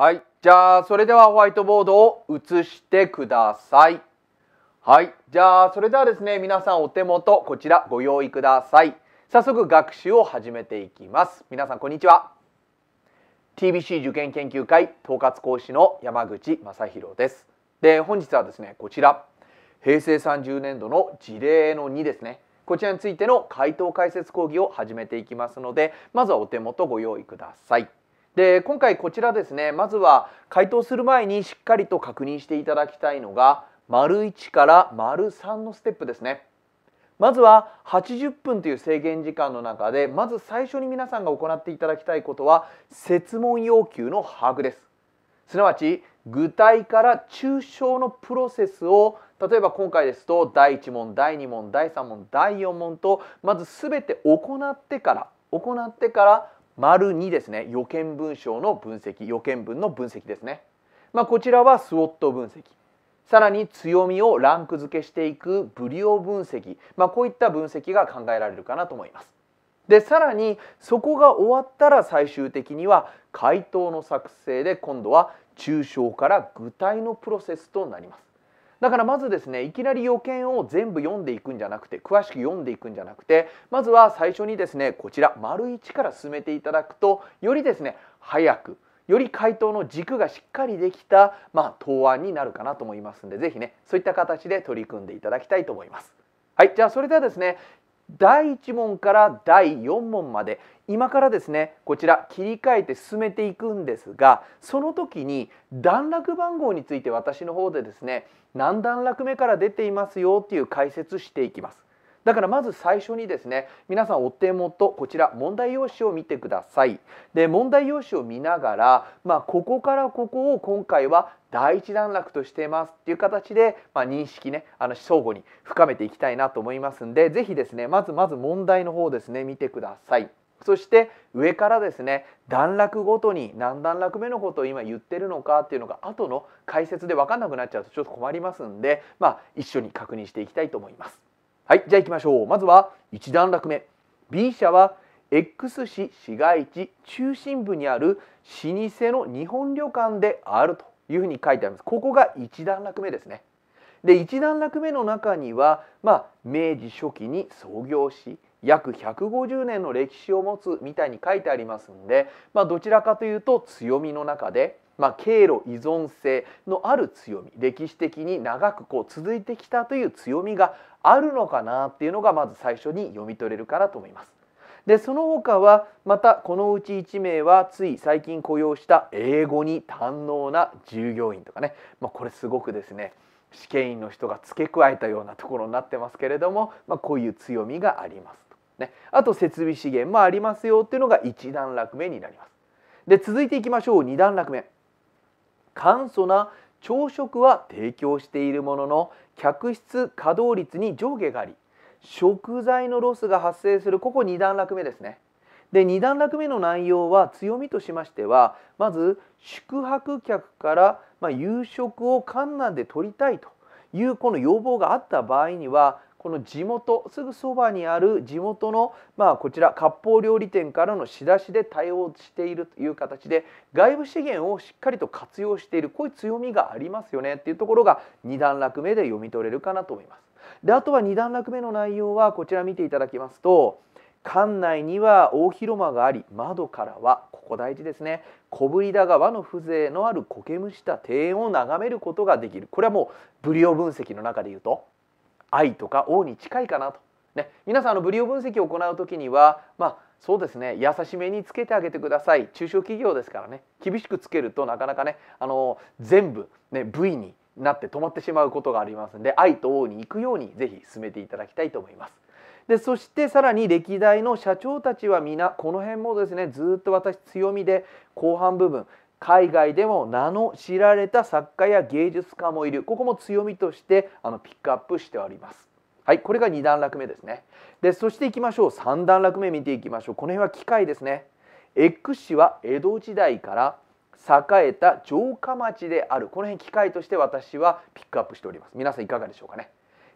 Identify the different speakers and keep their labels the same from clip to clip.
Speaker 1: はい。じゃあ、それではホワイトボードを写してください。はい。じゃあ、それではですね、皆さんお手元、こちらご用意ください。早速、学習を始めていきます。皆さん、こんにちは。TBC 受験研究会統括講師の山口正弘です。で、本日はですね、こちら、平成30年度の事例の2ですね。こちらについての回答解説講義を始めていきますので、まずはお手元ご用意ください。で今回こちらですねまずは回答する前にしっかりと確認していただきたいのが丸1から丸3のステップですね。まずは80分という制限時間の中でまず最初に皆さんが行っていただきたいことは設問要求の把握ですすなわち具体から抽象のプロセスを例えば今回ですと第1問第2問第3問第4問とまず全て行ってから行ってから丸2ですね予見文章の分析予見文の分析ですね、まあ、こちらはスウォット分析さらに強みをランク付けしていくブリオ分析、まあ、こういった分析が考えられるかなと思います。でさらにそこが終わったら最終的には回答の作成で今度は抽象から具体のプロセスとなります。だからまずですねいきなり予見を全部読んでいくんじゃなくて詳しく読んでいくんじゃなくてまずは最初にですねこちら丸1から進めていただくとよりですね早くより回答の軸がしっかりできた、まあ、答案になるかなと思いますんで是非ねそういった形で取り組んでいただきたいと思います。はい、じゃあそれではですね第1問から第4問まで今からですねこちら切り替えて進めていくんですがその時に段落番号について私の方でですね何段落目から出ていますよっていう解説していきます。だからまず最初にですね皆さんお手元こちら問題用紙を見てくださいで問題用紙を見ながら、まあ、ここからここを今回は第一段落としてますっていう形で、まあ、認識ねあの相互に深めていきたいなと思いますんで是非ですねまずまず問題の方ですね見てください。そして上からですね段落ごとに何段落目のことを今言ってるのかっていうのが後の解説で分かんなくなっちゃうとちょっと困りますんで、まあ、一緒に確認していきたいと思います。はいじゃあ行きましょうまずは1段落目 B 社は X 市市街地中心部にある老舗の日本旅館であるというふうに書いてありますここが1段落目ですねで1段落目の中には、まあ、明治初期に創業し約150年の歴史を持つみたいに書いてありますんで、まあ、どちらかというと強みの中でまあ、経路依存性のある強み歴史的に長くこう続いてきたという強みがあるのかなっていうのがまず最初に読み取れるかなと思います。でその他はまたこのうち1名はつい最近雇用した英語に堪能な従業員とかね、まあ、これすごくですね試験員の人が付け加えたようなところになってますけれども、まあ、こういう強みがありますと、ね、あと設備資源もありますよっていうのが1段落目になります。で続いていきましょう2段落目。簡素な朝食は提供しているものの客室稼働率に上下があり食材のロスが発生するここ2段落目ですね。で2段落目の内容は強みとしましてはまず宿泊客から、ま夕食を館内で取りたいというこの要望があった場合にはこの地元すぐそばにある地元の、まあ、こちら割烹料理店からの仕出しで対応しているという形で外部資源をしっかりと活用しているこういう強みがありますよねっていうところが2段落目で読み取れるかなと思います。であとは2段落目の内容はこちら見ていただきますと館内には大広間があり窓からはここ大事ですね小ぶりだが和の風情のある苔むした庭園を眺めることができるこれはもうブリオ分析の中で言うと愛とか王に近いかなと、ね、皆さんのブリオ分析を行う時には、まあ、そうですね優しめにつけてあげてください中小企業ですからね厳しくつけるとなかなかねあの全部、ね、V になって止まってしまうことがありますんで愛と王に行くようにぜひ進めていただきたいと思います。でそしてさらに歴代の社長たちは皆この辺もですねずっと私強みで後半部分海外でも名の知られた作家や芸術家もいるここも強みとしてあのピックアップしております。はい、これが2段落目ですね。でそしていきましょう3段落目見ていきましょうこの辺は機械ですね。X 氏は江戸時代から栄えた城下町であるこの辺機械として私はピックアップしております皆さんいかがでしょうかね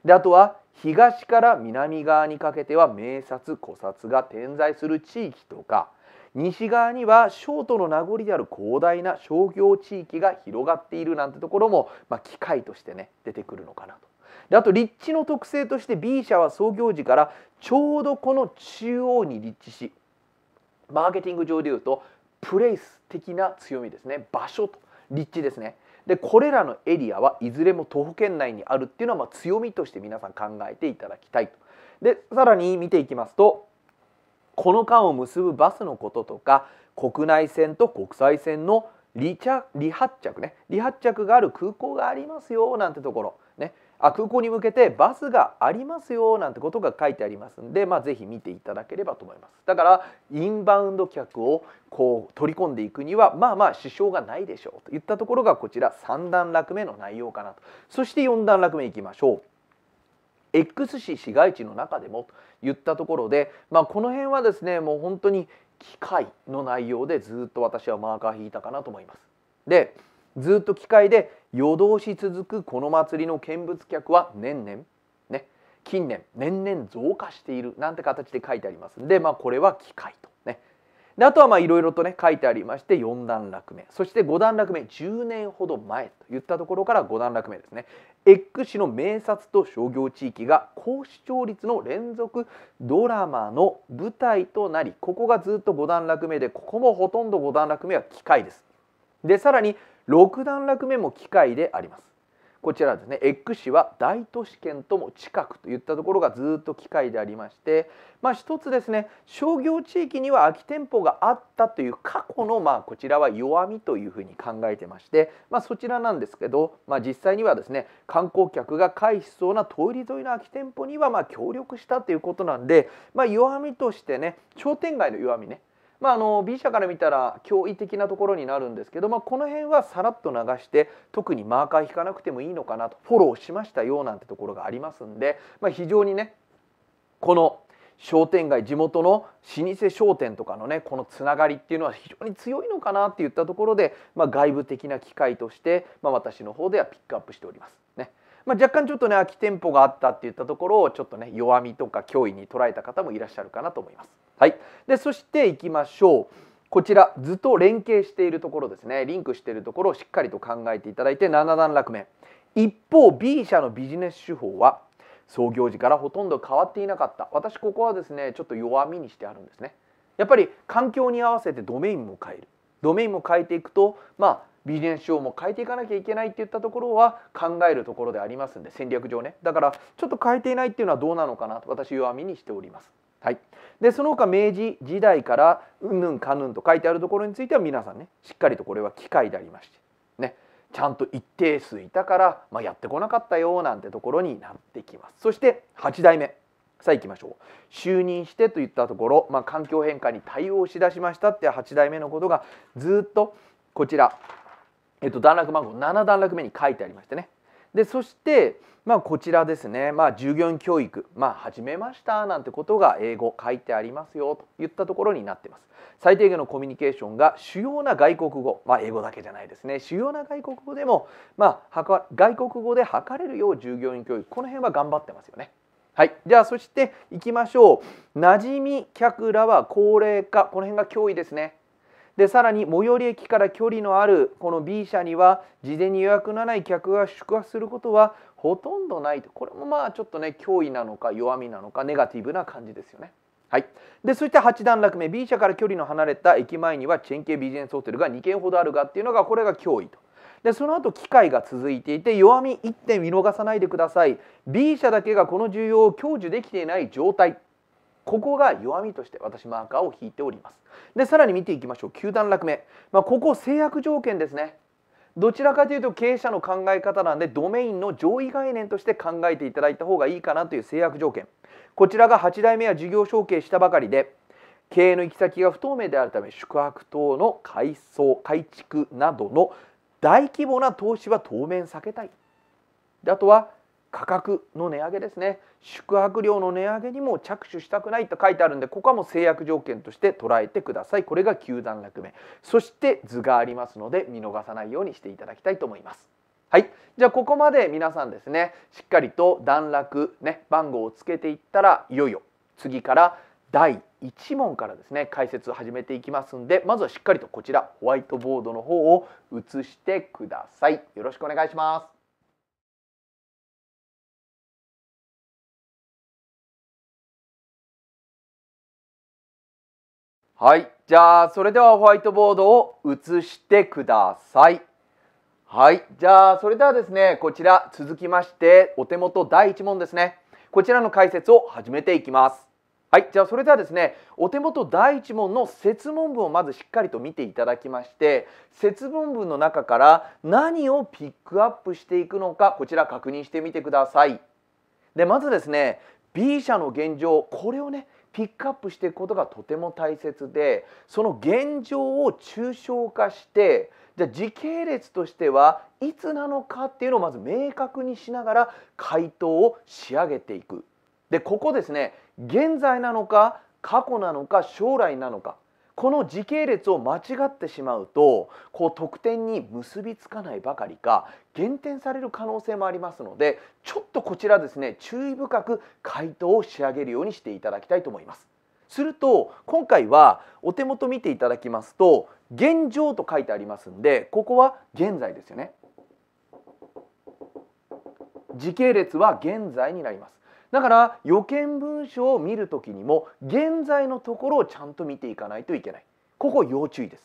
Speaker 1: であとは東から南側にかけては名刹古刹が点在する地域とか西側にはショートの名残である広大な商業地域が広がっているなんてところも、まあ、機会としてね出てくるのかなと。であと立地の特性として B 社は創業時からちょうどこの中央に立地しマーケティング上でいうとプレイス的な強みですね場所と立地ですねでこれらのエリアはいずれも徒歩圏内にあるっていうのはま強みとして皆さん考えていただきたいと。でさらに見ていきますとこの間を結ぶバスのこととか国内線と国際線の離着離発着ね離発着がある空港がありますよなんてところねあ空港に向けてバスがありますよなんてことが書いてありますんで、まあ、ぜひ見ていただければと思いますだからインバウンド客をこう取り込んでいくにはまあまあ支障がないでしょうといったところがこちら3段落目の内容かなとそして4段落目いきましょう X 市市街地の中でもと言ったところで、まあ、この辺はですねもう本当に機械の内容でずっと私はマーカー引いたかなと思います。でずっと機械で夜通し続くこの祭りの見物客は年々ね近年年々増加しているなんて形で書いてありますんで、まあ、これは機械と。であとはいろいろとね書いてありまして4段落目そして5段落目10年ほど前といったところから5段落目ですね X 市の名刹と商業地域が高視聴率の連続ドラマの舞台となりここがずっと5段落目でここもほとんど5段落目は機械です。でさらに6段落目も機械であります。こちらですね X 市は大都市圏とも近くといったところがずっと機会でありまして、まあ、一つですね商業地域には空き店舗があったという過去の、まあ、こちらは弱みというふうに考えてまして、まあ、そちらなんですけど、まあ、実際にはですね観光客が回避しそうな通り沿いの空き店舗にはま協力したということなんで、まあ、弱みとしてね商店街の弱みねまあ、あの B 社から見たら驚異的なところになるんですけど、まあ、この辺はさらっと流して特にマーカー引かなくてもいいのかなとフォローしましたよなんてところがありますんで、まあ、非常にねこの商店街地元の老舗商店とかのねこのつながりっていうのは非常に強いのかなっていったところで、まあ、外部的な機会として、まあ、私の方ではピックアップしております。ねまあ、若干ちょっとね空き店舗があったっていったところをちょっとね弱みとか脅威に捉えた方もいらっしゃるかなと思います。はい、でそしていきましょう。こちら図と連携しているところですねリンクしているところをしっかりと考えていただいて7段落目一方 B 社のビジネス手法は創業時からほとんど変わっていなかった私ここはですねちょっと弱みにしてあるんですねやっぱり環境に合わせてドメインも変えるドメインも変えていくとまあビジネス手法も変えていかなきゃいけないっていったところは考えるところでありますんで戦略上ねだからちょっと変えていないっていうのはどうなのかなと私弱みにしておりますはい、でその他明治時代からうんぬんかぬんと書いてあるところについては皆さんねしっかりとこれは機械でありましてねちゃんと一定数いたから、まあ、やってこなかったよなんてところになってきます。そして8代目さあ行きましょう就任してといったところ、まあ、環境変化に対応しだしましたって8代目のことがずっとこちら、えっと、段落番号7段落目に書いてありましてねでそしてまあ、こちらですね、まあ、従業員教育、まあ、始めましたなんてことが英語書いてありますよといったところになってます。最低限のコミュニケーションが主要な外国語、まあ、英語だけじゃないですね主要な外国語でも、まあ、は外国語で測れるよう従業員教育この辺は頑張ってますよね。はい、じゃあそしていきましょう。馴染み客らは高齢化この辺が脅威ですね。でさらに最寄り駅から距離のあるこの B 社には事前に予約のない客が宿泊することはほとんどないとこれもまあちょっとね脅威なのか弱みなのかネガティブな感じですよね。はい、でそして8段落目 B 社から距離の離れた駅前にはチェーン系ビジネスホテルが2軒ほどあるがっていうのがこれが脅威と。でその後機会が続いていて弱み1点見逃さないでください B 社だけがこの需要を享受できていない状態ここが弱みとして私マーカーを引いておりますでさらに見ていきましょう球段落目、まあ、ここ制約条件ですねどちらかというと経営者の考え方なんでドメインの上位概念として考えていただいた方がいいかなという制約条件こちらが8代目は事業承継したばかりで経営の行き先が不透明であるため宿泊等の改装改築などの大規模な投資は当面避けたいあとは価格の値上げですね宿泊料の値上げにも着手したくないと書いてあるんでここはもう制約条件として捉えてくださいこれが球段落目そして図がありますので見逃さないようにしていただきたいと思いますはい、じゃあここまで皆さんですねしっかりと段落、ね、番号をつけていったらいよいよ次から第1問からですね解説を始めていきますんでまずはしっかりとこちらホワイトボードの方を写してください。よろしくお願いしますはい。じゃあ、それではホワイトボードを写してください。はい。じゃあ、それではですね、こちら続きまして、お手元第1問ですね。こちらの解説を始めていきます。はい。じゃあ、それではですね、お手元第1問の説問文をまずしっかりと見ていただきまして、説問文の中から何をピックアップしていくのか、こちら確認してみてください。で、まずですね、B 社の現状、これをね、ピックアップしていくことがとても大切でその現状を抽象化してじゃあ時系列としてはいつなのかっていうのをまず明確にしながら回答を仕上げていく。でここですね現在なのか過去なのか将来なのかこの時系列を間違ってしまうとこう得点に結びつかないばかりか減点される可能性もありますのでちょっとこちらですね注意深く回答を仕上げるようにしていただきたいと思います。すると今回はお手元見ていただきますと「現状」と書いてありますんでここは現在ですよね。時系列は現在になります。だから予見文書を見る時にも現在のところをちゃんと見ていかないといけないここ要注意です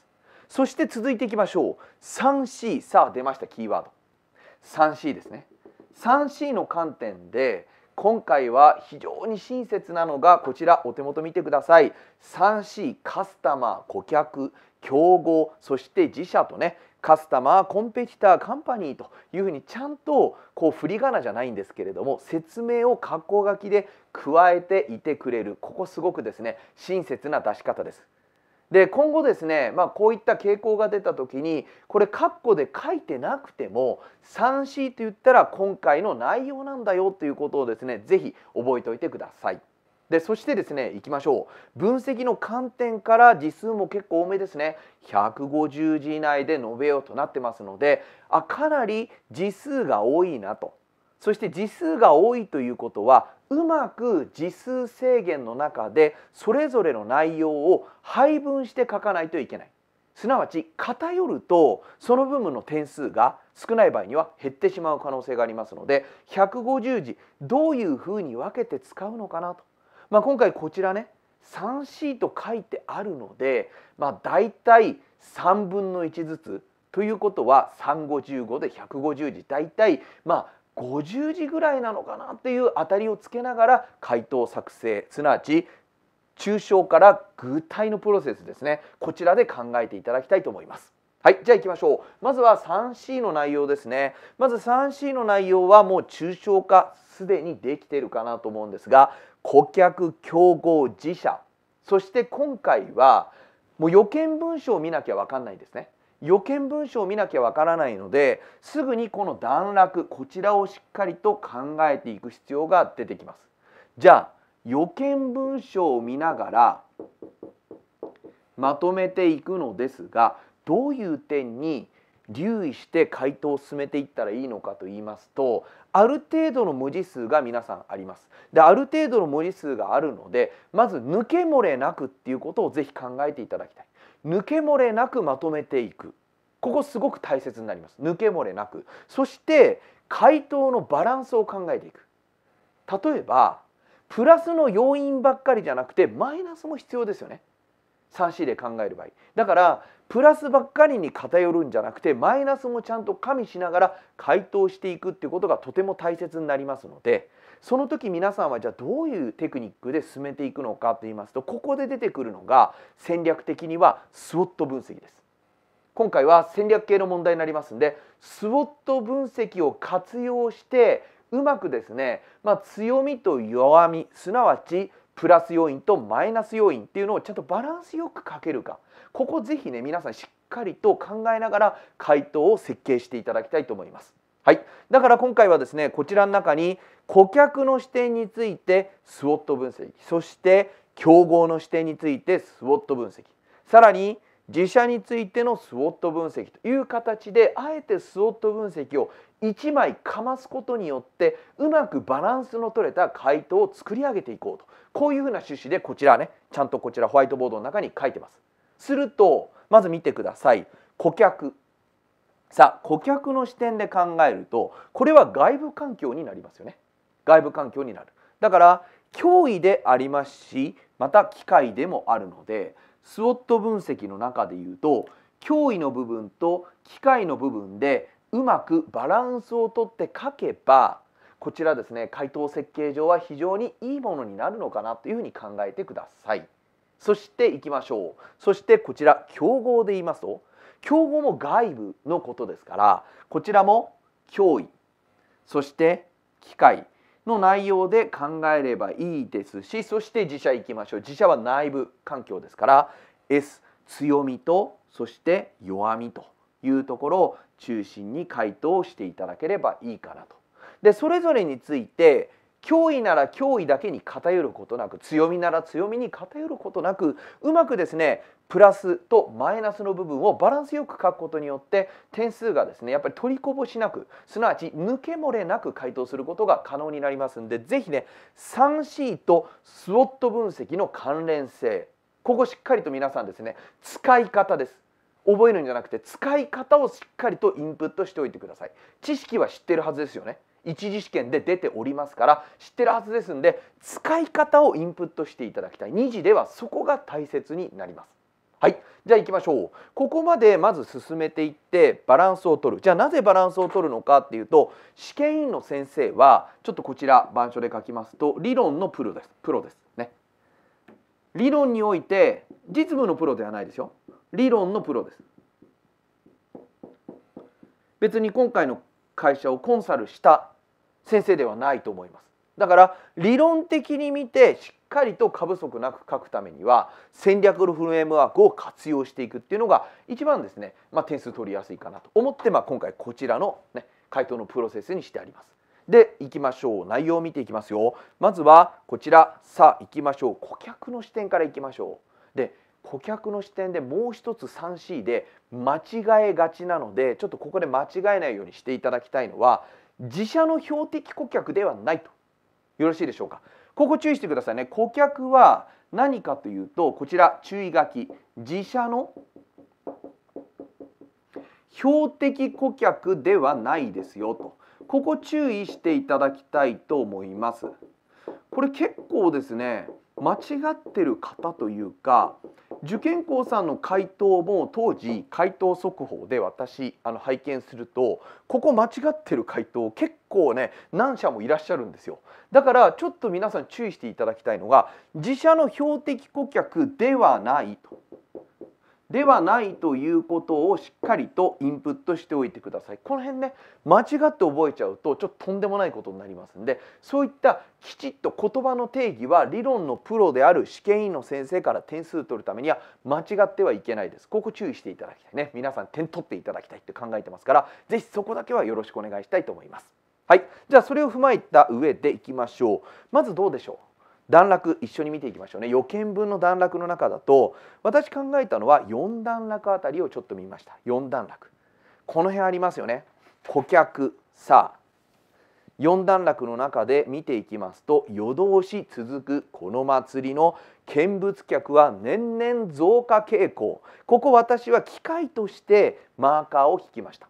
Speaker 1: そして続いていきましょう 3C さあ出ましたキーワード 3C ですね 3C の観点で今回は非常に親切なのがこちらお手元見てください 3C カスタマー顧客競合そして自社とねカスタマーコンペティターカンパニーというふうにちゃんとこう振り仮名じゃないんですけれども説明を括弧書きで加えていてくれるここすごくですね親切な出し方です。で今後ですね、まあ、こういった傾向が出た時にこれ括弧で書いてなくても 3C と言ったら今回の内容なんだよということをですね是非覚えておいてください。でそしてですねいきましょう分析の観点から字数も結構多めですね150字以内で述べようとなってますのであかなり字数が多いなとそして字数が多いということはうまく字数制限の中でそれぞれの内容を配分して書かないといけないすなわち偏るとその部分の点数が少ない場合には減ってしまう可能性がありますので150字どういうふうに分けて使うのかなとまあ、今回こちらね 3C と書いてあるので、まあ、大体3分の1ずつということは355で150字大体まあ50字ぐらいなのかなっていう当たりをつけながら回答作成すなわち抽象から具体のプロセスですねこちらで考えていただきたいと思います。はい、じゃあ行きましょう。まずは 3C の内容ですね。まず 3C の内容はもう抽象化すでにできているかなと思うんですが、顧客競合自社そして今回はもう予見文書を見なきゃ分かんないですね予見文書を見なきゃ分からないのですぐにこの段落こちらをしっかりと考えていく必要が出てきますじゃあ予見文書を見ながらまとめていくのですがどういう点に留意して回答を進めていったらいいのかと言いますとある程度の文字数が皆さんありますである程度の文字数があるのでまず抜け漏れなくっていうことをぜひ考えていただきたい抜け漏れなくまとめていくここすごく大切になります抜け漏れなくそして回答のバランスを考えていく例えばプラスの要因ばっかりじゃなくてマイナスも必要ですよね 3C で考える場合だからプラスばっかりに偏るんじゃなくてマイナスもちゃんと加味しながら回答していくっていうことがとても大切になりますのでその時皆さんはじゃあどういうテクニックで進めていくのかと言いますとここで出てくるのが戦略的にはスウォット分析です今回は戦略系の問題になりますんでスウォット分析を活用してうまくですね、まあ、強みと弱みすなわちプラス要因とマイナス要因っていうのをちゃんとバランスよくかけるかここぜひね皆さんしっかりと考えながら回答を設計していただきたいと思います。はい、だから今回はですねこちらの中に顧客の視点についてスウォット分析そして競合の視点についてスウォット分析さらに自社についてのスウォット分析という形であえてスウォット分析を1枚かますことによってうまくバランスの取れた回答を作り上げていこうとこういうふうな趣旨でこちらねちゃんとこちらホワイトボードの中に書いてます。するとまず見てください顧客さあ顧客の視点で考えるとこれは外部環境になりますよね外部環境になるだから脅威でありますしまた機械でもあるのでスウォット分析の中でいうと脅威の部分と機械の部分でうまくバランスをとって書けばこちらですね回答設計上は非常にいいものになるのかなというふうに考えてください。そしていきましょうそしてこちら競合で言いますと競合も外部のことですからこちらも脅威そして機械の内容で考えればいいですしそして自社行きましょう自社は内部環境ですから S 強みとそして弱みというところを中心に回答していただければいいかなと。でそれぞれについて脅威なら脅威だけに偏ることなく強みなら強みに偏ることなくうまくですねプラスとマイナスの部分をバランスよく書くことによって点数がですねやっぱり取りこぼしなくすなわち抜け漏れなく回答することが可能になりますんで是非ね 3C とスウォット分析の関連性ここしっかりと皆さんですね使い方です覚えるんじゃなくて使い方をしっかりとインプットしておいてください知識は知ってるはずですよね一次試験で出ておりますから知ってるはずですんで使い方をインプットしていただきたい2次ではそこが大切になりますはいじゃあ行きましょうここまでまず進めていってバランスを取るじゃあなぜバランスを取るのかっていうと試験員の先生はちょっとこちら板書で書きますと理論のプロですプロですね理論において実務のプロではないですよ理論のプロです別に今回の会社をコンサルした先生ではないと思います。だから理論的に見てしっかりと過不足なく書くためには戦略のフレームワークを活用していくっていうのが一番ですね、まあ、点数取りやすいかなと思って、まあ、今回こちらの、ね、回答のプロセスにしてあります。でいきましょう内容を見ていきますよまずはこちらさあいきましょう顧客の視点からいきましょうで顧客の視点でもう一つ 3C で間違えがちなのでちょっとここで間違えないようにしていただきたいのは自社の標的顧客ではないとよろしいでしょうかここ注意してくださいね顧客は何かというとこちら注意書き自社の標的顧客ではないですよとここ注意していただきたいと思いますこれ結構ですね間違ってる方というか受験校さんの回答も当時回答速報で私あの拝見するとここ間違ってる回答結構ね何社もいらっしゃるんですよだからちょっと皆さん注意していただきたいのが自社の標的顧客ではないとではないということをしっかりとインプットしておいてくださいこの辺ね間違って覚えちゃうとちょっととんでもないことになりますんでそういったきちっと言葉の定義は理論のプロである試験員の先生から点数取るためには間違ってはいけないですここ注意していただきたいね皆さん点取っていただきたいって考えてますから是非そこだけはよろしくお願いしたいと思いますはいじゃあそれを踏まえた上でいきましょうまずどうでしょう段落一緒に見ていきましょうね予見分の段落の中だと私考えたのは4段落あたりをちょっと見ました4段落この辺ありますよね顧客さあ4段落の中で見ていきますと夜通し続くこの祭りの見物客は年々増加傾向ここ私は機械としてマーカーを引きました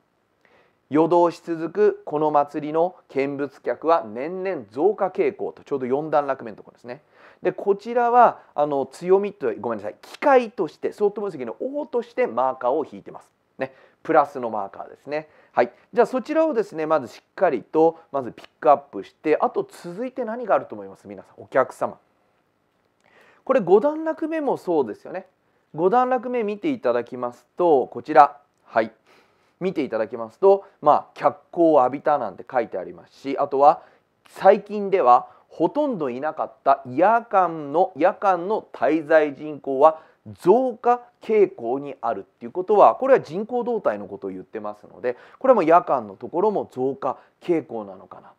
Speaker 1: 夜通し続くこの祭りの見物客は年々増加傾向とちょうど4段落目のところですね。でこちらはあの強みとごめんなさい機械として相当分析の O としてマーカーを引いてます。ね、プラスのマーカーですね。はい、じゃあそちらをですねまずしっかりとまずピックアップしてあと続いて何があると思います皆さんお客様。これ5段落目もそうですよね。5段落目見ていただきますとこちらはい見ていただきますと、まあ、脚光を浴びたなんて書いてありますしあとは最近ではほとんどいなかった夜間の夜間の滞在人口は増加傾向にあるっていうことはこれは人口動態のことを言ってますのでこれも夜間のところも増加傾向なのかなと。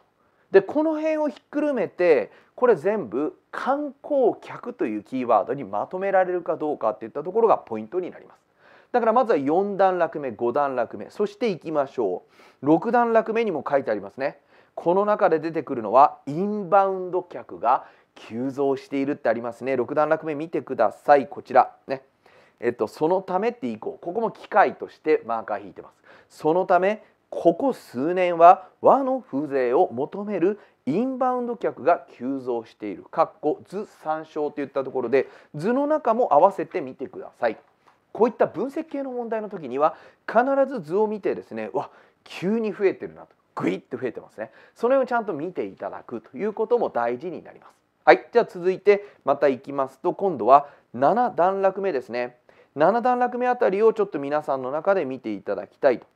Speaker 1: でこの辺をひっくるめてこれ全部観光客というキーワードにまとめられるかどうかっていったところがポイントになります。だからまずは4段落目5段落目そしていきましょう6段落目にも書いてありますねこの中で出てくるのはインバウンド客が急増しているってありますね6段落目見てくださいこちらねえっとそのためっていこうここも機械としてマーカー引いてますそのためここ数年は和の風情を求めるインバウンド客が急増している。かっこ図参照といったところで図の中も合わせてみてください。こういった分析系の問題の時には必ず図を見てですねわ急に増えてるなとグイッと増えてますねそれをちゃんと見ていただくということも大事になりますはいじゃあ続いてまた行きますと今度は7段落目ですね7段落目あたりをちょっと皆さんの中で見ていただきたいと。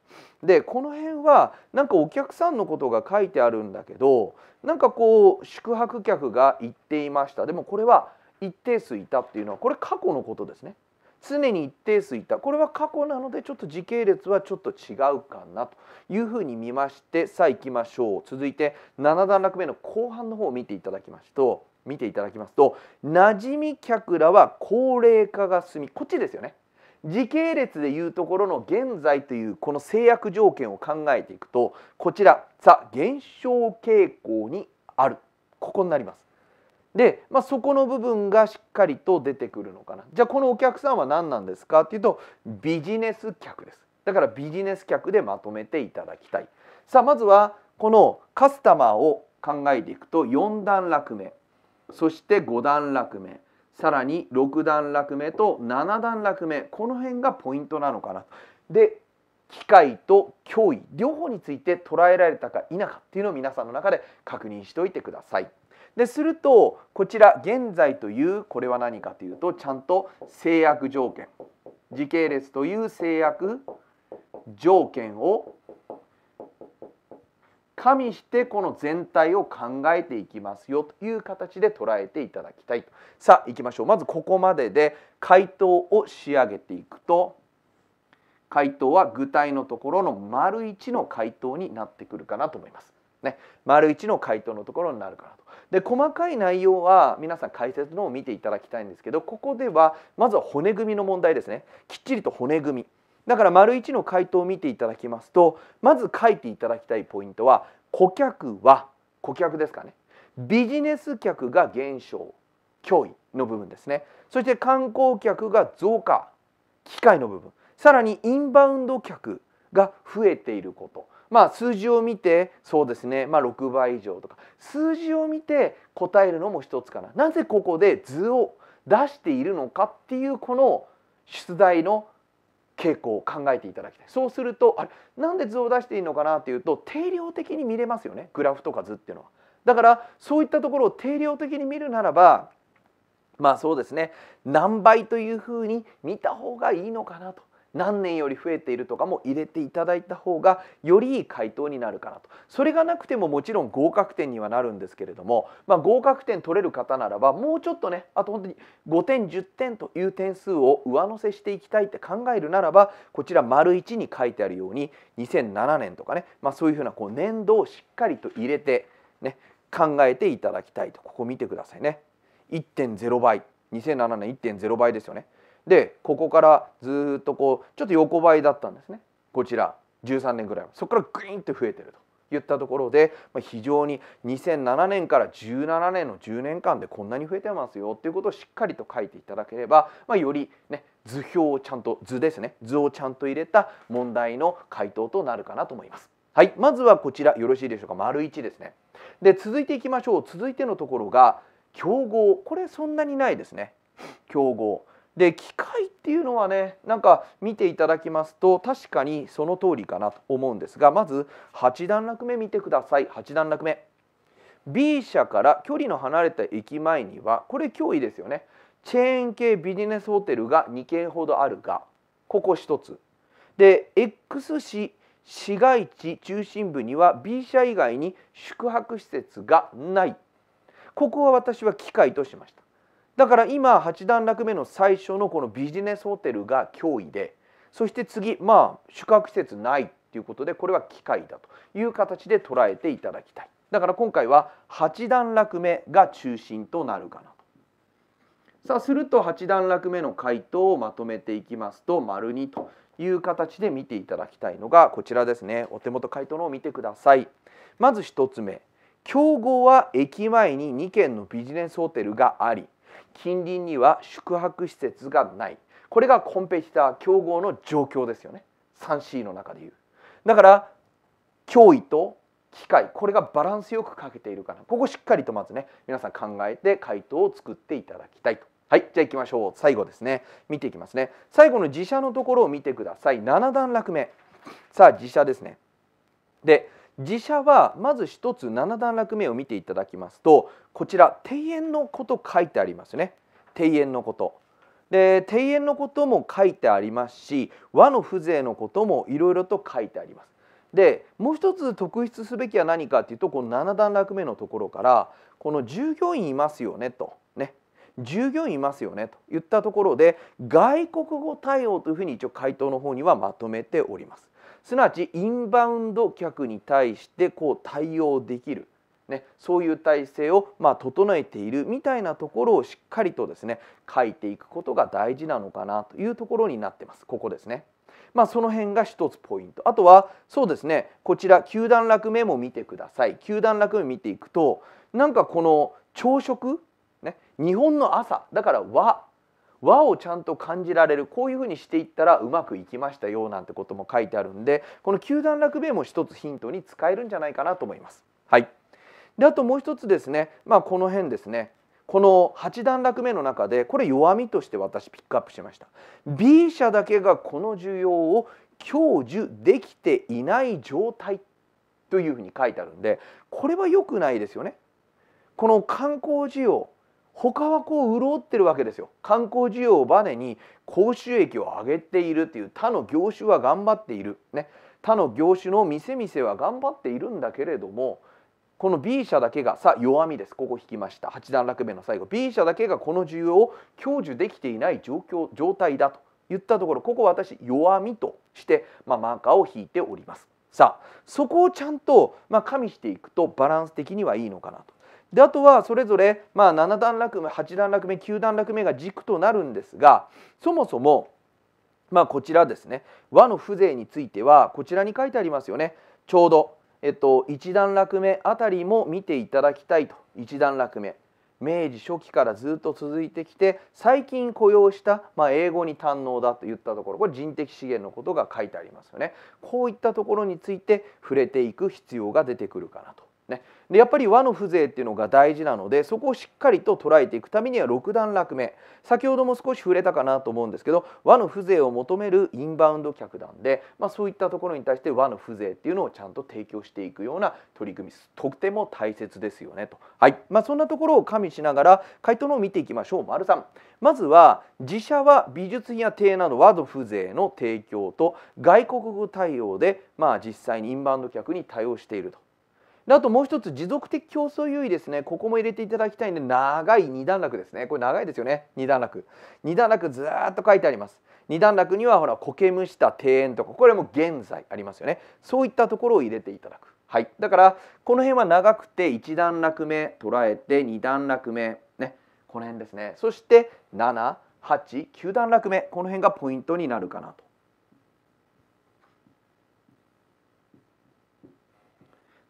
Speaker 1: でこの辺はなんかお客さんのことが書いてあるんだけどなんかこう宿泊客が行っていましたでもこれは一定数いたっていうのはこれ過去のことですね。常に一定数いたこれは過去なのでちょっと時系列はちょっと違うかなというふうに見ましてさあいきましょう続いて7段落目の後半の方を見ていただきますと見ていただきますと馴染み客らは高齢化が進みこっちですよね時系列でいうところの現在というこの制約条件を考えていくとこちらザ減少傾向にあるここになります。で、まあ、そこの部分がしっかりと出てくるのかなじゃあこのお客さんは何なんですかっていうとビジネス客ですだからビジネス客でまとめていただきたいさあまずはこのカスタマーを考えていくと4段落目そして5段落目さらに6段落目と7段落目この辺がポイントなのかなで機械と脅威両方について捉えられたか否かっていうのを皆さんの中で確認しておいてください。でするとこちら現在というこれは何かというとちゃんと制約条件時系列という制約条件を加味してこの全体を考えていきますよという形で捉えていただきたいとさあいきましょうまずここまでで回答を仕上げていくと回答は具体のところの丸1の回答になってくるかなと思います。ね、丸一の回答のところになるかなと。で細かい内容は皆さん解説のを見ていただきたいんですけどここではまずは骨組みの問題ですねきっちりと骨組みだから丸1の回答を見ていただきますとまず書いていただきたいポイントは顧客は顧客ですかねビジネス客が減少脅威の部分ですねそして観光客が増加機械の部分さらにインバウンド客が増えていることまあ、数字を見てそうですね、まあ、6倍以上とか数字を見て答えるのも一つかななぜここで図を出しているのかっていうこの出題の傾向を考えていただきたいそうするとあれなんで図を出していいのかなっていうと定量的に見れますよねグラフとか図っていうのは。だからそういったところを定量的に見るならばまあそうですね何倍というふうに見た方がいいのかなと何年より増えているとかも入れていただいた方がよりいい回答になるかなとそれがなくてももちろん合格点にはなるんですけれども、まあ、合格点取れる方ならばもうちょっとねあと本当に5点10点という点数を上乗せしていきたいって考えるならばこちら丸1に書いてあるように2007年とかね、まあ、そういうふうなこう年度をしっかりと入れて、ね、考えていただきたいとここ見てくださいね1.0倍2007年1.0倍ですよね。でここからずっとこうちょっと横ばいだったんですねこちら13年ぐらいそこからグインと増えてるといったところで、まあ、非常に2007年から17年の10年間でこんなに増えてますよっていうことをしっかりと書いていただければ、まあ、よりね図表をちゃんと図ですね図をちゃんと入れた問題の回答となるかなと思います。はい、まずはこちらよろしいでしょうか丸1ですね。で続いていきましょう続いてのところが競合これそんなにないですね競合で機械っていうのはねなんか見ていただきますと確かにその通りかなと思うんですがまず8段落目見てください8段落目 B 社から距離の離れた駅前にはこれ脅威ですよねチェーン系ビジネスホテルが2軒ほどあるがここ1つで X 市市街地中心部には B 社以外に宿泊施設がないここは私は機械としましただから今8段落目の最初のこのビジネスホテルが脅威でそして次まあ宿泊施設ないっていうことでこれは機械だという形で捉えていただきたいだから今回は8段落目が中心となるかなとさあすると8段落目の回答をまとめていきますと丸2という形で見ていただきたいのがこちらですねお手元回答のを見てくださいまず1つ目競合は駅前に2軒のビジネスホテルがあり近隣には宿泊施設がないこれがコンペティター競合の状況ですよね 3C の中でいうだから脅威と機械これがバランスよく欠けているかなここしっかりとまずね皆さん考えて回答を作っていただきたいとはいじゃあいきましょう最後ですね見ていきますね最後の自社のところを見てください7段落目さあ自社ですねで自社はまず一つ7段落目を見ていただきますとこちら庭園のこと書いてありますね庭園のことで庭園のことも書いてありますし和の風情のこともいろいろと書いてありますでもう一つ特筆すべきは何かっていうとこの7段落目のところからこの従業員いますよねとね従業員いますよねと言ったところで外国語対応というふうに一応回答の方にはまとめております。すなわちインバウンド客に対してこう対応できる、ね、そういう体制をまあ整えているみたいなところをしっかりとですね書いていくことが大事なのかなというところになってますここですね。まあ、その辺が一つポイントあとはそうですねこちら球団落目も見てください球団落目見ていくとなんかこの朝食、ね、日本の朝だから和和をちゃんと感じられるこういうふうにしていったらうまくいきましたよなんてことも書いてあるんでこの球団落弁も一つヒントに使えるんじゃないかなと思います。はい、であともう一つですね、まあ、この辺ですねこの8段落目の中でこれ弱みとして私ピックアップしました B 社だけがこの需要を享受できていない状態というふうに書いてあるんでこれは良くないですよね。この観光需要他はこう潤ってるわけですよ観光需要をバネに高収益を上げているという他の業種は頑張っている、ね、他の業種の店々は頑張っているんだけれどもこの B 社だけがさあ弱みですここ引きました8段落目の最後 B 社だけがこの需要を享受できていない状況状態だと言ったところここ私弱みとして、まあ、マーカーを引いておりますさあそこをちゃんと、ま加味していくとバランス的にはいいのかなと。であとはそれぞれ、まあ、7段落目8段落目9段落目が軸となるんですがそもそも、まあ、こちらですね和の風情についてはこちらに書いてありますよねちょうど、えっと、1段落目あたりも見ていただきたいと1段落目明治初期からずっと続いてきて最近雇用した、まあ、英語に堪能だといったところこれ人的資源のことが書いてありますよねこういったところについて触れていく必要が出てくるかなとね、でやっぱり和の風情っていうのが大事なのでそこをしっかりと捉えていくためには六段落目先ほども少し触れたかなと思うんですけど和の風情を求めるインバウンド客なんで、まあ、そういったところに対して和の風情っていうのをちゃんと提供していくような取り組みとても大切ですよねと、はいまあ、そんなところを加味しながら回答のを見ていきましょう丸んまずは自社は美術品や庭など和の風情の提供と外国語対応で、まあ、実際にインバウンド客に対応していると。であともう一つ持続的競争優位ですねここも入れていただきたいんで長い二段落ですねこれ長いですよね二段落二段落ずっと書いてあります二段落にはほら苔むした庭園とかこれも現在ありますよねそういったところを入れていただくはい、だからこの辺は長くて一段落目捉えて二段落目、ね、この辺ですねそして789段落目この辺がポイントになるかなと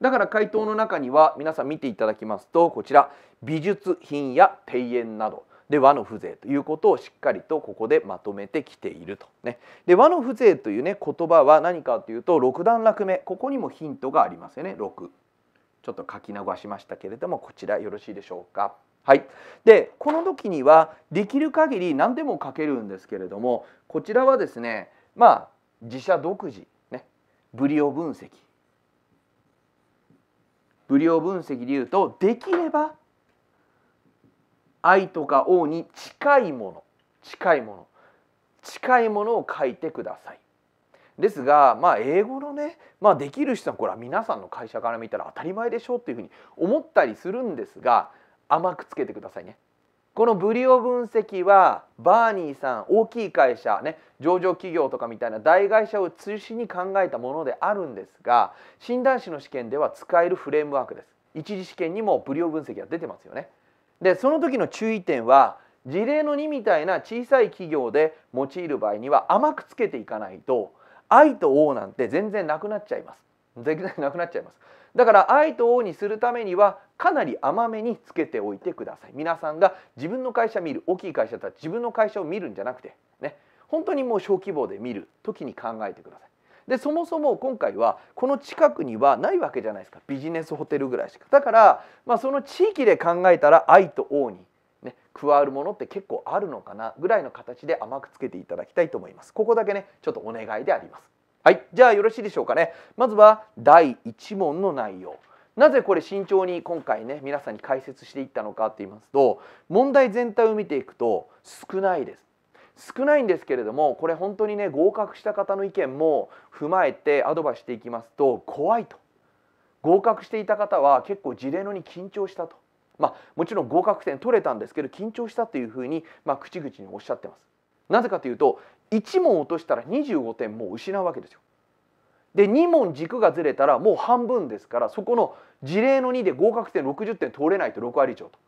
Speaker 1: だから回答の中には皆さん見ていただきますとこちら美術品や庭園などで和の風情ということをしっかりとここでまとめてきていると、ね、で和の風情という、ね、言葉は何かというと六段落目ここにもヒントがありますよね6ちょっと書き流しましたけれどもこちらよろしいでしょうか。はい、でこの時にはできる限り何でも書けるんですけれどもこちらはですねまあ自社独自、ね、ブリオ分析不良分析で言うとできれば愛とか王に近いもの近いもの近いものを書いてください。ですが、まあ、英語のね、まあ、できる人はこれは皆さんの会社から見たら当たり前でしょっていうふうに思ったりするんですが甘くつけてくださいね。このブリオ分析はバーニーさん大きい会社ね上場企業とかみたいな大会社を中心に考えたものであるんですが診断士の試験では使えるフレームワークです一次試験にもブリオ分析が出てますよねでその時の注意点は事例の2みたいな小さい企業で用いる場合には甘くつけていかないと愛と王なんて全然なくなっちゃいます全然なくなっちゃいますだから愛と王にするためにはかなり甘めにつけておいてください皆さんが自分の会社見る大きい会社だったら自分の会社を見るんじゃなくてね本当にもう小規模で見る時に考えてくださいでそもそも今回はこの近くにはないわけじゃないですかビジネスホテルぐらいしかだから、まあ、その地域で考えたら愛と王に、ね、加わるものって結構あるのかなぐらいの形で甘くつけていただきたいと思いますここだけねちょっとお願いでありますはいじゃあよろしいでしょうかねまずは第1問の内容なぜこれ慎重に今回ね皆さんに解説していったのかと言いますと問題全体を見ていくと少ないです少ないんですけれどもこれ本当にね合格した方の意見も踏まえてアドバイスしていきますと怖いと合格していた方は結構事例のに緊張したと、まあ、もちろん合格点取れたんですけど緊張したというふうに、まあ、口々におっしゃってます。なぜかというと1問落としたら25点もう失うわけですよ。で2問軸がずれたらもう半分ですからそこの事例の2で合格点60点取れないと6割以上と。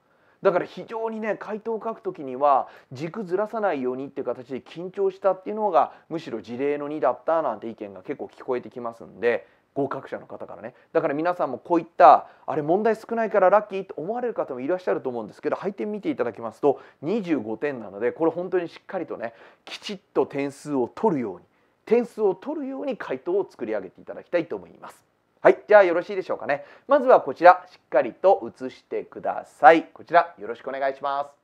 Speaker 1: だから非常にね回答を書く時には軸ずらさないようにっていう形で緊張したっていうのがむしろ事例の2だったなんて意見が結構聞こえてきますんで合格者の方からねだから皆さんもこういったあれ問題少ないからラッキーと思われる方もいらっしゃると思うんですけど配点見ていただきますと25点なのでこれ本当にしっかりとねきちっと点数を取るように点数を取るように回答を作り上げていただきたいと思います。はい、じゃあよろしいでしょうかね。まずはこちらしっかりと写してください。こちらよろしくお願いします。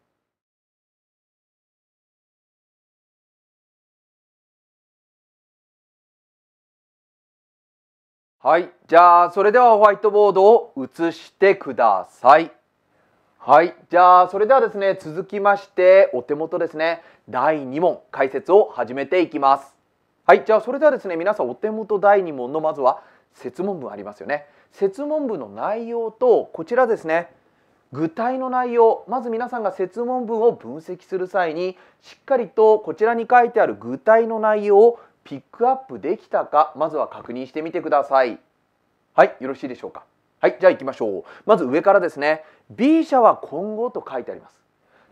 Speaker 1: はい。じゃあ、それではホワイトボードを映してください。はい。じゃあ、それではですね、続きまして、お手元ですね、第2問解説を始めていきます。はい。じゃあ、それではですね、皆さんお手元第2問のまずは、説問文ありますよね。説問文の内容と、こちらですね、具体の内容、まず皆さんが説問文を分析する際に、しっかりとこちらに書いてある具体の内容をピックアップできたかまずは確認してみてくださいはいよろしいでしょうかはいじゃあ行きましょうまず上からですね B 社は今後と書いてあります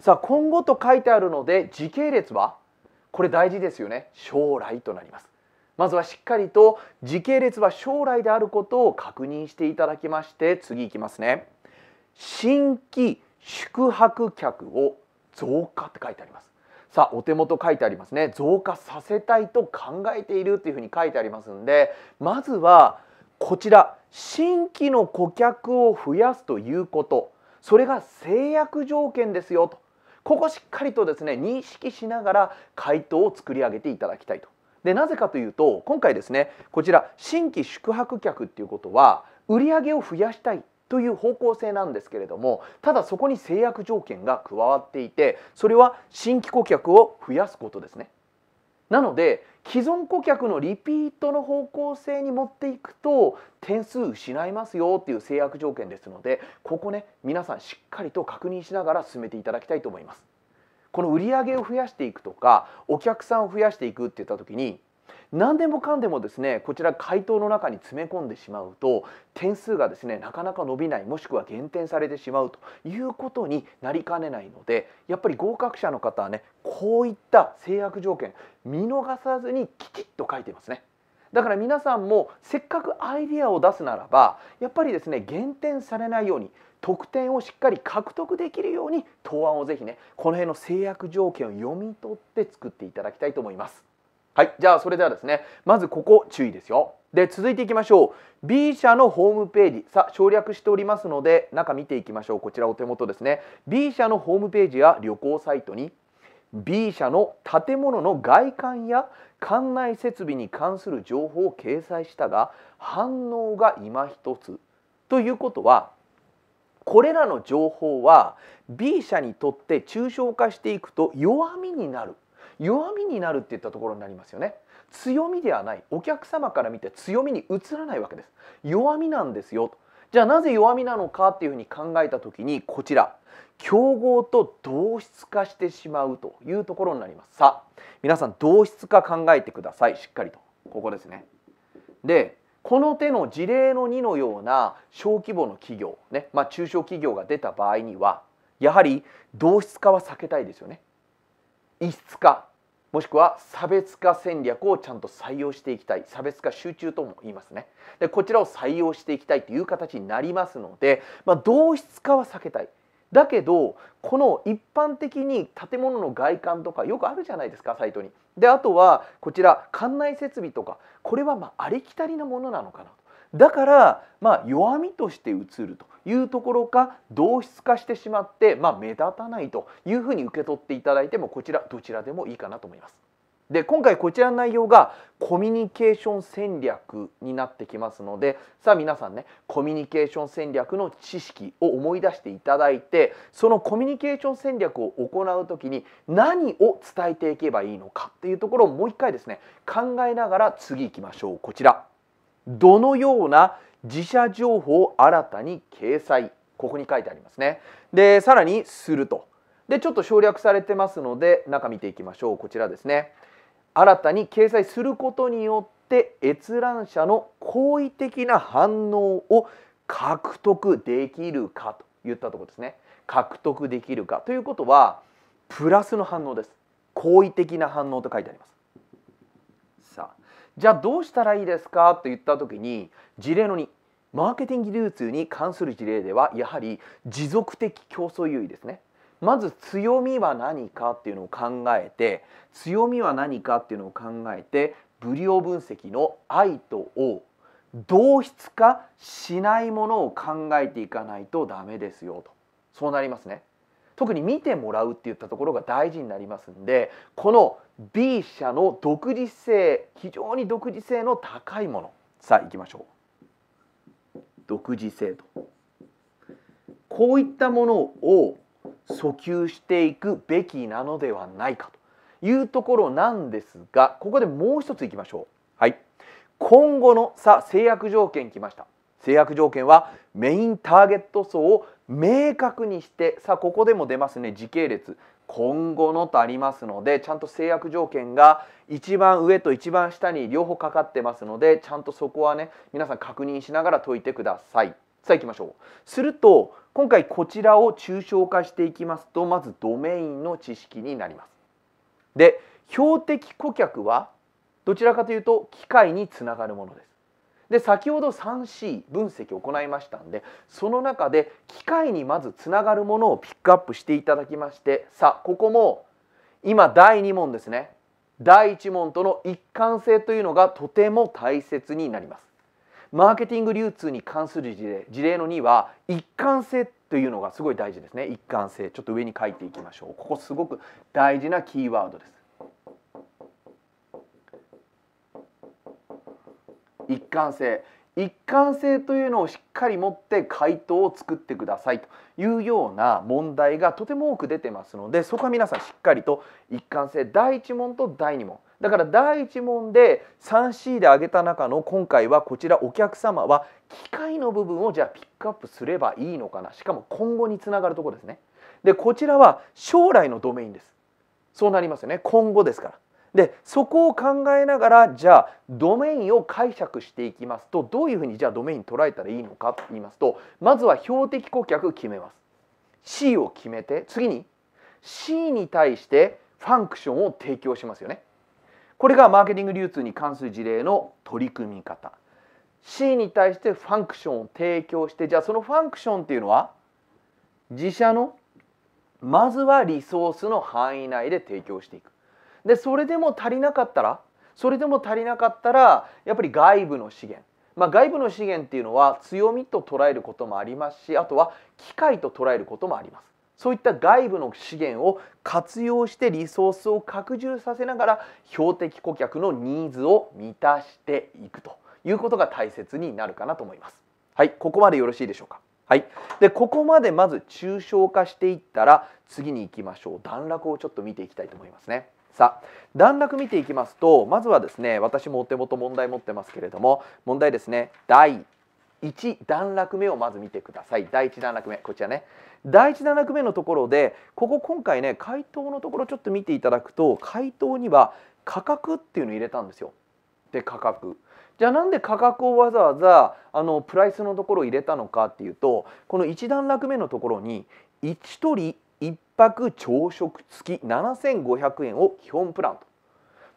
Speaker 1: さあ今後と書いてあるので時系列はこれ大事ですよね将来となりますまずはしっかりと時系列は将来であることを確認していただきまして次いきますね新規宿泊客を増加って書いてありますさあお手元書いてありますね増加させたいと考えているというふうに書いてありますんでまずはこちら新規の顧客を増やすということそれが制約条件ですよとここしっかりとですね認識しながら回答を作り上げていただきたいと。でなぜかというと今回ですねこちら新規宿泊客っていうことは売り上げを増やしたいという方向性なんですけれどもただそこに制約条件が加わっていてそれは新規顧客を増やすことですね。なので既存顧客のリピートの方向性に持っていくと点数失いますよっていう制約条件ですのでここね皆さんしっかりと確認しながら進めていただきたいと思います。この売上を増やしていくとかお客さんを増やしていくって言った時に何でもかんでもですねこちら回答の中に詰め込んでしまうと点数がですねなかなか伸びないもしくは減点されてしまうということになりかねないのでやっぱり合格者の方はねこういった制約条件見逃さずにきちっと書いてますね。だから皆さんもせっかくアイディアを出すならばやっぱりですね減点されないように得点をしっかり獲得できるように答案をぜひねこの辺の制約条件を読み取って作っていただきたいと思います。はいじゃあそれではですねまずここ注意ですよで続いていきましょう B 社のホームページさ省略しておりますので中見ていきましょうこちらお手元ですね B 社のホームページや旅行サイトに B 社の建物の外観や館内設備に関する情報を掲載したが反応が今一つということはこれらの情報は B 社にとって抽象化していくと弱みになる弱みになるっていったところになりますよね強みではないお客様から見て強みに移らないわけです弱みなんですよじゃあなぜ弱みなのかっていうふうに考えた時にこちら競合と同質化してしまうというところになりますさあ皆さん同質化考えてくださいしっかりとここですねでこの手の事例の2のような小規模の企業ね、まあ、中小企業が出た場合にはやはり同質化は避けたいですよね異質化もしくは差別化戦略をちゃんと採用していきたい差別化集中とも言いますねでこちらを採用していきたいという形になりますので、まあ、同質化は避けたいだけどこの一般的に建物の外観とかよくあるじゃないですかサイトにであとはこちら館内設備とかこれはまありきたりなものなのかなだから、まあ、弱みとして映るというところか同質化してしまって、まあ、目立たないというふうに受け取っていただいてもこちらどちらでもいいかなと思います。で今回こちらの内容がコミュニケーション戦略になってきますのでさあ皆さんねコミュニケーション戦略の知識を思い出していただいてそのコミュニケーション戦略を行う時に何を伝えていけばいいのかっていうところをもう一回ですね考えながら次いきましょうこちら。どのような自社情報を新たに掲載ここに書いてありますねでさらにするとでちょっと省略されてますので中見ていきましょうこちらですね新たに掲載することによって閲覧者の好意的な反応を獲得できるかといったとこですね獲得できるかということはプラスの反応です好意的な反応と書いてありますじゃあどうしたらいいですかと言った時に事例の2マーケティング流通に関する事例ではやはり持続的競争優位ですねまず強みは何かっていうのを考えて強みは何かっていうのを考えてブリオ分析の愛と O 同質化しないものを考えていかないとダメですよとそうなりますね特に見てもらうっていったところが大事になりますんでこの B 社の独自性非常に独自性の高いものさあいきましょう独自性とこういったものを訴求していくべきなのではないかというところなんですがここでもう一ついきましょう。はい、今後のさ制約条件きました。制約条件はメインターゲット層を明確にしてさあここでも出ますね時系列今後のとありますのでちゃんと制約条件が一番上と一番下に両方かかってますのでちゃんとそこはね皆さん確認しながら解いてください。さあ行きましょう。すると今回こちらを抽象化していきますとまずドメインの知識になります。で標的顧客はどちらかというと機械につながるものです。で先ほど 3C 分析を行いましたんでその中で機械にまずつながるものをピックアップしていただきましてさあここも今第2問ですね第1問との一貫性というのがとても大切になります。マーケティング流通に関する事例事例の2は一貫性というのがすごい大事ですね一貫性ちょっと上に書いていきましょうここすごく大事なキーワードです一貫性一貫性というのをしっかり持って回答を作ってくださいというような問題がとても多く出てますのでそこは皆さんしっかりと一貫性第1問と第2問だから第1問で 3C で挙げた中の今回はこちらお客様は機械の部分をじゃあピックアップすればいいのかなしかも今後につながるとこですねでこちらは将来のドメインですそうなりますよね今後ですからでそこを考えながらじゃあドメインを解釈していきますとどういうふうにじゃあドメイン捉えたらいいのかって言いますとまずは標的顧客決めます C を決めて次に C に対してファンクションを提供しますよねこれがマーケティング流通に関する事例の取り組み方 C に対してファンクションを提供してじゃあそのファンクションっていうのは自社のまずはリソースの範囲内で提供していくでそれでも足りなかったらそれでも足りなかったらやっぱり外部の資源まあ、外部の資源っていうのは強みと捉えることもありますしあとは機械と捉えることもありますそういった外部の資源を活用してリソースを拡充させながら標的顧客のニーズを満たしていくということが大切になるかなと思いますはいここまでよろしいでしょうかはい、でここまでまず抽象化していったら次に行きましょう段落をちょっと見ていきたいと思いますね。さあ段落見ていきますとまずはですね私もお手元問題持ってますけれども問題ですね第1段落目をまず見てください第1段落目こちらね第1段落目のところでここ今回ね回答のところちょっと見ていただくと回答には価格っていうのを入れたんですよで価格じゃあなんで価格をわざわざあのプライスのところを入れたのかっていうとこの1段落目のところに1取り1泊朝食付き7500円を基本プランと、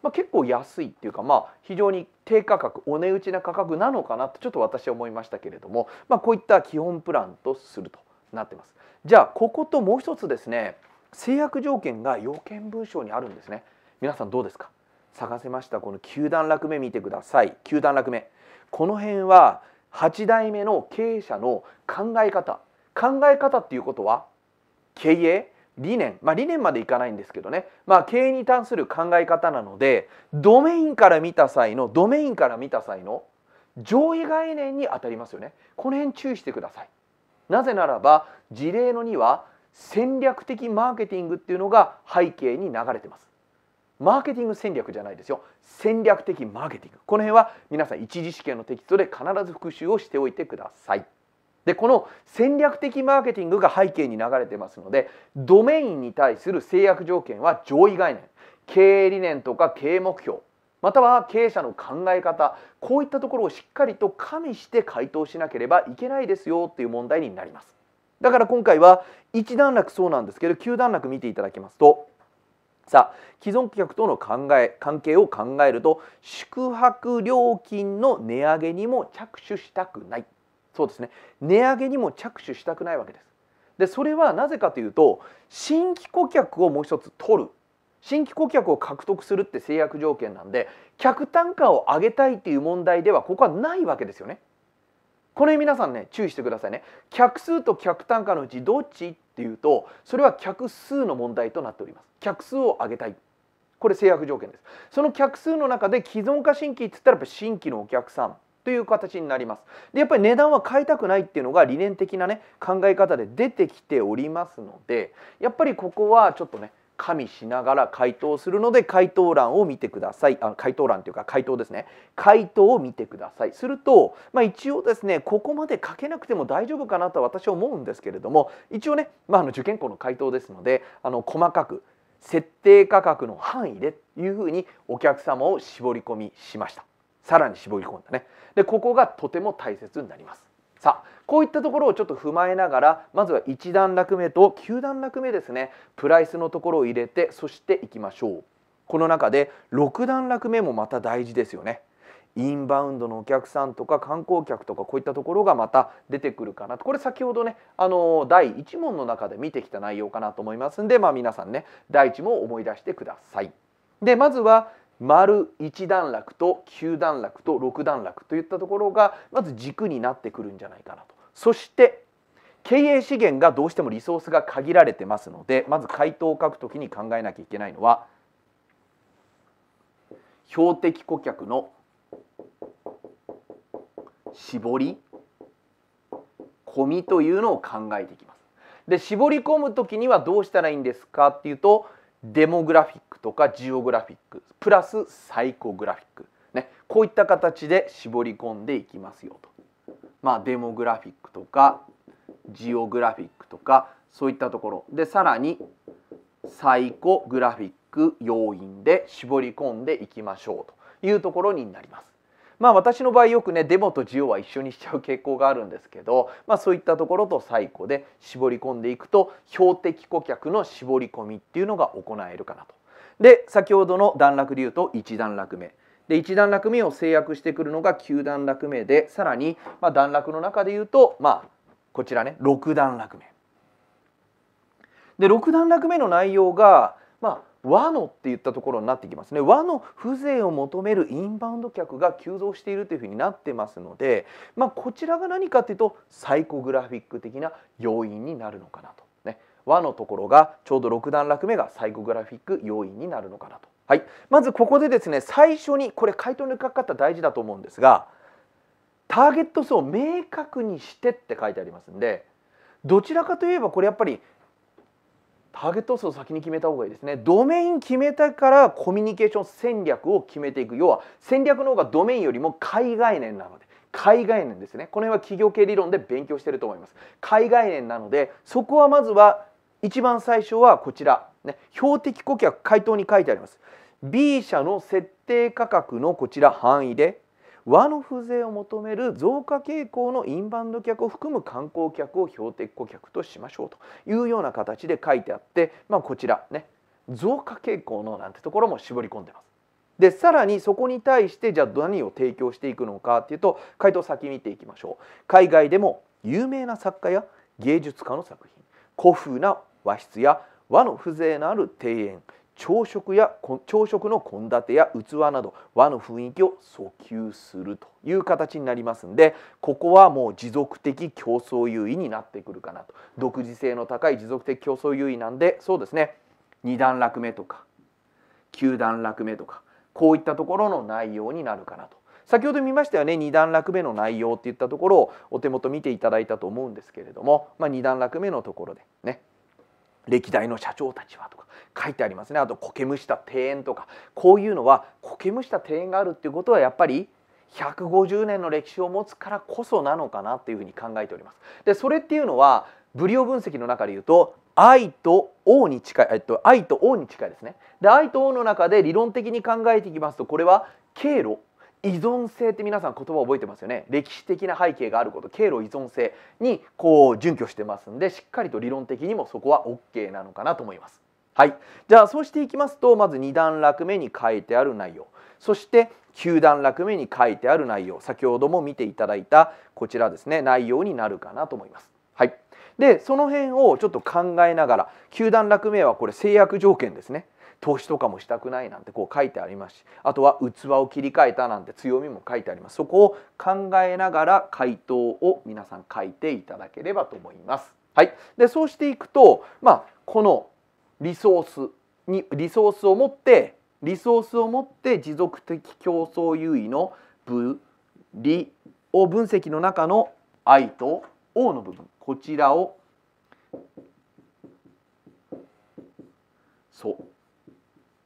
Speaker 1: まあ、結構安いっていうか、まあ、非常に低価格お値打ちな価格なのかなとちょっと私は思いましたけれども、まあ、こういった基本プランとするとなってます。じゃあここともう一つですね制約条件が要件文書にあるんですね。皆さんどうですか探せましたこの9段落目見てください9段落目この辺は8代目の経営者の考え方考え方っていうことは経営理念、まあ、理念までいかないんですけどね、まあ、経営に関する考え方なのでドメインから見た際のドメインから見た際の上位概念に当たりますよねこの辺注意してくださいなぜならば事例の2は戦略的マーケティングっていうのが背景に流れてますマーケティング戦略じゃないですよ戦略的マーケティングこの辺は皆さん一次試験のテキストで必ず復習をしておいてくださいでこの戦略的マーケティングが背景に流れてますのでドメインに対する制約条件は上位概念経営理念とか経営目標または経営者の考え方こういったところをしっかりと加味して回答しなければいけないですよっていう問題になりますだから今回は一段落そうなんですけど9段落見ていただきますとさあ既存客との考え関係を考えると宿泊料金の値上げにも着手したくないそうですね値上げにも着手したくないわけですでそれはなぜかというと新規顧客をもう一つ取る新規顧客を獲得するって制約条件なんで客単価を上げたいっていう問題ではここはないわけですよねこれ皆さんね注意してくださいね客数と客単価のうちどっちっていうとそれは客数の問題となっております客数を上げたいこれ制約条件ですその客数の中で既存化新規って言ったらやっぱ新規のお客さんという形になりますでやっぱり値段は変えたくないっていうのが理念的なね考え方で出てきておりますのでやっぱりここはちょっとね加味しながら回答するので回答欄を見てくださいあ回答欄というか回答ですね回答を見てくださいすると、まあ、一応ですねここまで書けなくても大丈夫かなと私は思うんですけれども一応ね、まあ、あの受験校の回答ですのであの細かく設定価格の範囲でというふうにお客様を絞り込みしました。さらに絞り込んだねでここがとても大切になりますさあこういったところをちょっと踏まえながらまずは1段落目と9段落目ですねプライスのところを入れてそしていきましょうこの中で6段落目もまた大事ですよねインバウンドのお客さんとか観光客とかこういったところがまた出てくるかなとこれ先ほどねあの第1問の中で見てきた内容かなと思いますんで、まあ、皆さんね第1問を思い出してください。でまずは丸1段落と9段落と6段落といったところがまず軸になってくるんじゃないかなとそして経営資源がどうしてもリソースが限られてますのでまず回答を書くときに考えなきゃいけないのは標的顧客の絞り込みというのを考えていきます。で絞り込む時にはどうしたらいいんですかっていうとデモグラフィックとかジオグラフィックプラスサイコグラフィック、ね、こういった形で絞り込んでいきますよと。まあ、デモグラフィックとかジオグラフィックとかそういったところでさらにサイコグラフィック要因で絞り込んでいきましょうというところになります。まあ私の場合よくねデモとジオは一緒にしちゃう傾向があるんですけど、まあ、そういったところと最古で絞り込んでいくと標的顧客の絞り込みっていうのが行えるかなと。で先ほどの段落で言うと1段落目。で1段落目を制約してくるのが9段落目でさらに、まあ、段落の中で言うと、まあ、こちらね6段落目。で6段落目の内容が、まあ、和のって言ったところになってきますね和の風情を求めるインバウンド客が急増しているというふうになってますので、まあ、こちらが何かっていうとサイコグラフィック的な要因になるのかなと、ね、和のところがちょうど6段落目がサイコグラフィック要因になるのかなと、はい、まずここでですね最初にこれ回答にかかった大事だと思うんですがターゲット層を明確にしてって書いてありますんでどちらかといえばこれやっぱりターゲット数を先に決めた方がいいですねドメイン決めたからコミュニケーション戦略を決めていく要は戦略の方がドメインよりも海外念なので海外念ですねこの辺は企業系理論で勉強してると思います海外念なのでそこはまずは一番最初はこちら、ね、標的顧客回答に書いてあります B 社の設定価格のこちら範囲で和の風情を求める増加傾向のインバウンド客を含む観光客を標的顧客としましょうというような形で書いてあって、まあ、こちらね増加傾向のなんてところも絞り込んでます。でさらにそこに対してじゃあ何を提供していくのかっていうと回答先見ていきましょう海外でも有名な作家や芸術家の作品古風な和室や和の風情のある庭園朝食や朝食の献立や器など和の雰囲気を訴求するという形になりますんでここはもう持続的競争優位になってくるかなと独自性の高い持続的競争優位なんでそうですね2段落目とか9段落目とかこういったところの内容になるかなと先ほど見ましたよね2段落目の内容っていったところをお手元見ていただいたと思うんですけれども、まあ、2段落目のところでね歴代の社長たちはとか書いてありますねあと苔むした庭園とかこういうのは苔むした庭園があるっていうことはやっぱり150年の歴史を持つからこそなのかなっていうふうに考えております。でそれっていうのはブリオ分析の中で言うと愛と王に近い、えっと、愛と王に近いですね。で愛と王の中で理論的に考えていきますとこれは経路依存性って皆さん言葉覚えてますよね歴史的な背景があること経路依存性にこう準拠してますんでしっかりと理論的にもそこは OK なのかなと思います。はい、じゃあそうしていきますとまず2段落目に書いてある内容そして9段落目に書いてある内容先ほども見ていただいたこちらですね内容になるかなと思います。はい、でその辺をちょっと考えながら9段落目はこれ制約条件ですね投資とかもしたくないなんてこう書いてありますしあとは器を切り替えたなんて強みも書いてありますそこを考えながら回答を皆さん書いていただければと思います。はい、でそうしていくと、まあ、このリソースにリソースを持ってリソースを持って持続的競争優位の分離を分析の中の愛と O の部分こちらをそう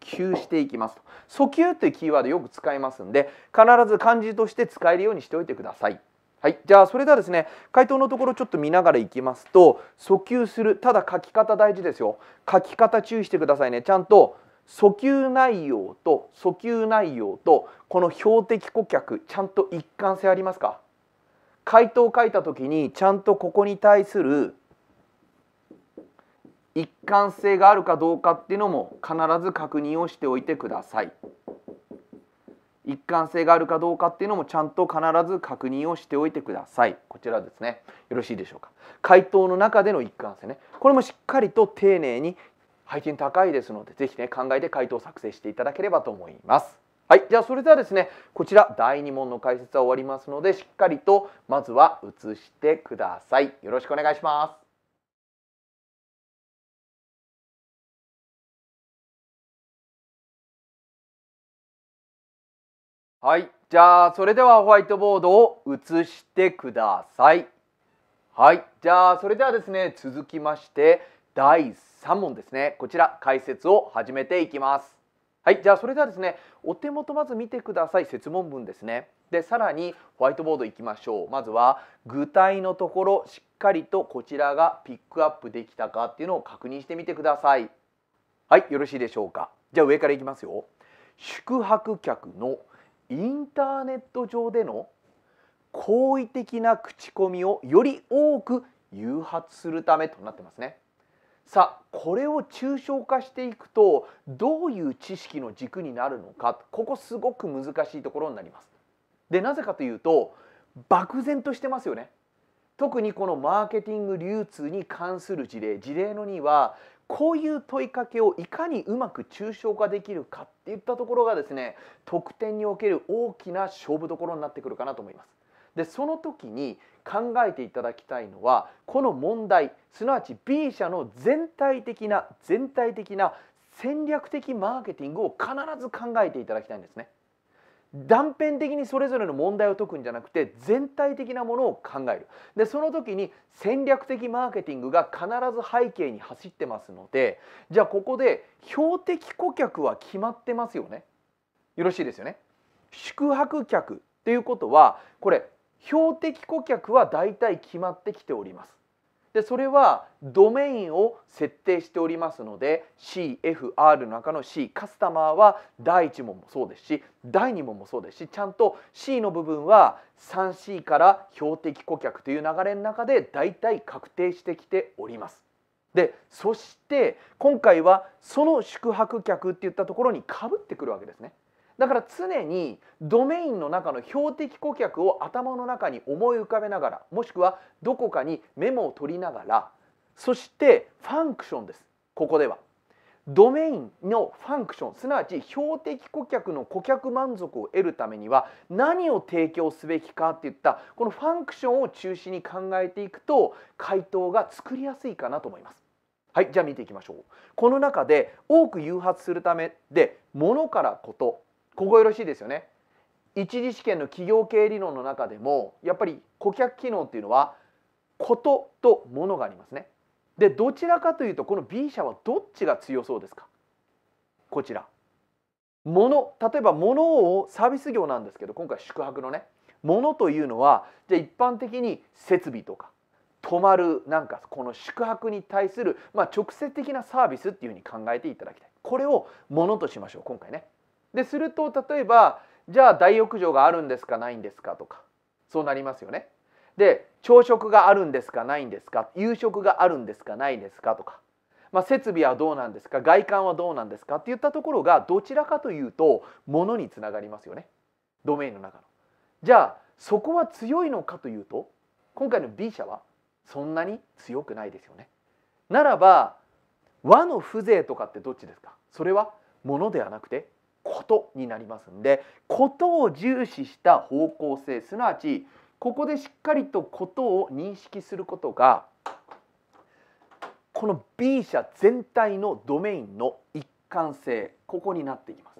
Speaker 1: 給していきますと訴求というキーワードよく使いますんで必ず漢字として使えるようにしておいてください。はい、じゃあそれではですね回答のところちょっと見ながらいきますと訴求するただ書き方大事ですよ書き方注意してくださいねちゃんと訴求内容と訴求内容とこの標的顧客ちゃんと一貫性ありますか回答を書いた時にちゃんとここに対する一貫性があるかどうかっていうのも必ず確認をしておいてください一貫性があるかどうかっていうのもちゃんと必ず確認をしておいてくださいこちらですねよろしいでしょうか回答の中での一貫性ねこれもしっかりと丁寧に配信高いですので是非ね考えて回答を作成していただければと思いますはいじゃあそれではですねこちら第2問の解説は終わりますのでしっかりとまずは写してくださいよろしくお願いしますはいじゃあそれではホワイトボードを写してくださいはいじゃあそれではですね続きまして第3問ですねこちら解説を始めていきますはいじゃあそれではですねお手元まず見てください説問文ですねでさらにホワイトボード行きましょうまずは具体のところしっかりとこちらがピックアップできたかっていうのを確認してみてくださいはいよろしいでしょうかじゃあ上から行きますよ宿泊客のインターネット上での好意的な口コミをより多く誘発するためとなってますね。さあこれを抽象化していくとどういう知識の軸になるのかここすごく難しいところになります。でなぜかというと漠然としてますよね。特にこのマーケティング流通に関する事例事例の2はこういう問いかけをいかにうまく抽象化できるかっていったところがですね得点における大きな勝負どころになってくるかなと思います。でその時に考えていただきたいのはこの問題すなわち B 社の全体的な全体的な戦略的マーケティングを必ず考えていただきたいんですね。断片的にそれぞれの問題を解くんじゃなくて全体的なものを考えるでその時に戦略的マーケティングが必ず背景に走ってますのでじゃあここで標的顧客は決まってますよねよろしいですよね宿泊客ということはこれ標的顧客は大体決まってきておりますでそれはドメインを設定しておりますので CFR の中の C カスタマーは第1問もそうですし第2問もそうですしちゃんと C の部分は 3C から標的顧客という流れの中で大体確定してきております。でそして今回はその宿泊客っていったところにかぶってくるわけですね。だから常にドメインの中の標的顧客を頭の中に思い浮かべながらもしくはどこかにメモを取りながらそしてファンクションですここではドメインのファンクションすなわち標的顧客の顧客満足を得るためには何を提供すべきかっていったこのファンクションを中心に考えていくと回答が作りやすいかなと思います。はいじゃあ見ていきましょうこの中で多く誘発するためで物からことここよろしいですよね一次試験の企業経営理論の中でもやっぱり顧客機能っていうのはこととがありますねでどちらかというとこの B 社はどっちが強そうですかこちら物例えば物をサービス業なんですけど今回宿泊のね物というのはじゃあ一般的に設備とか泊まるなんかこの宿泊に対する、まあ、直接的なサービスっていうふうに考えていただきたいこれを物としましょう今回ね。ですると例えばじゃあ大浴場があるんですかないんですかとかそうなりますよね。で朝食があるんですかないんですか夕食があるんですかないんですかとか、まあ、設備はどうなんですか外観はどうなんですかっていったところがどちらかというとものにつながりますよねドメインの中の。じゃあそこは強いのかというと今回の B 社はそんなに強くないですよね。ならば和の風情とかってどっちですかそれはものではなくてことになりますんでことを重視した方向性すなわちここでしっかりとことを認識することがこの B 社全体のドメインの一貫性ここになっていきます。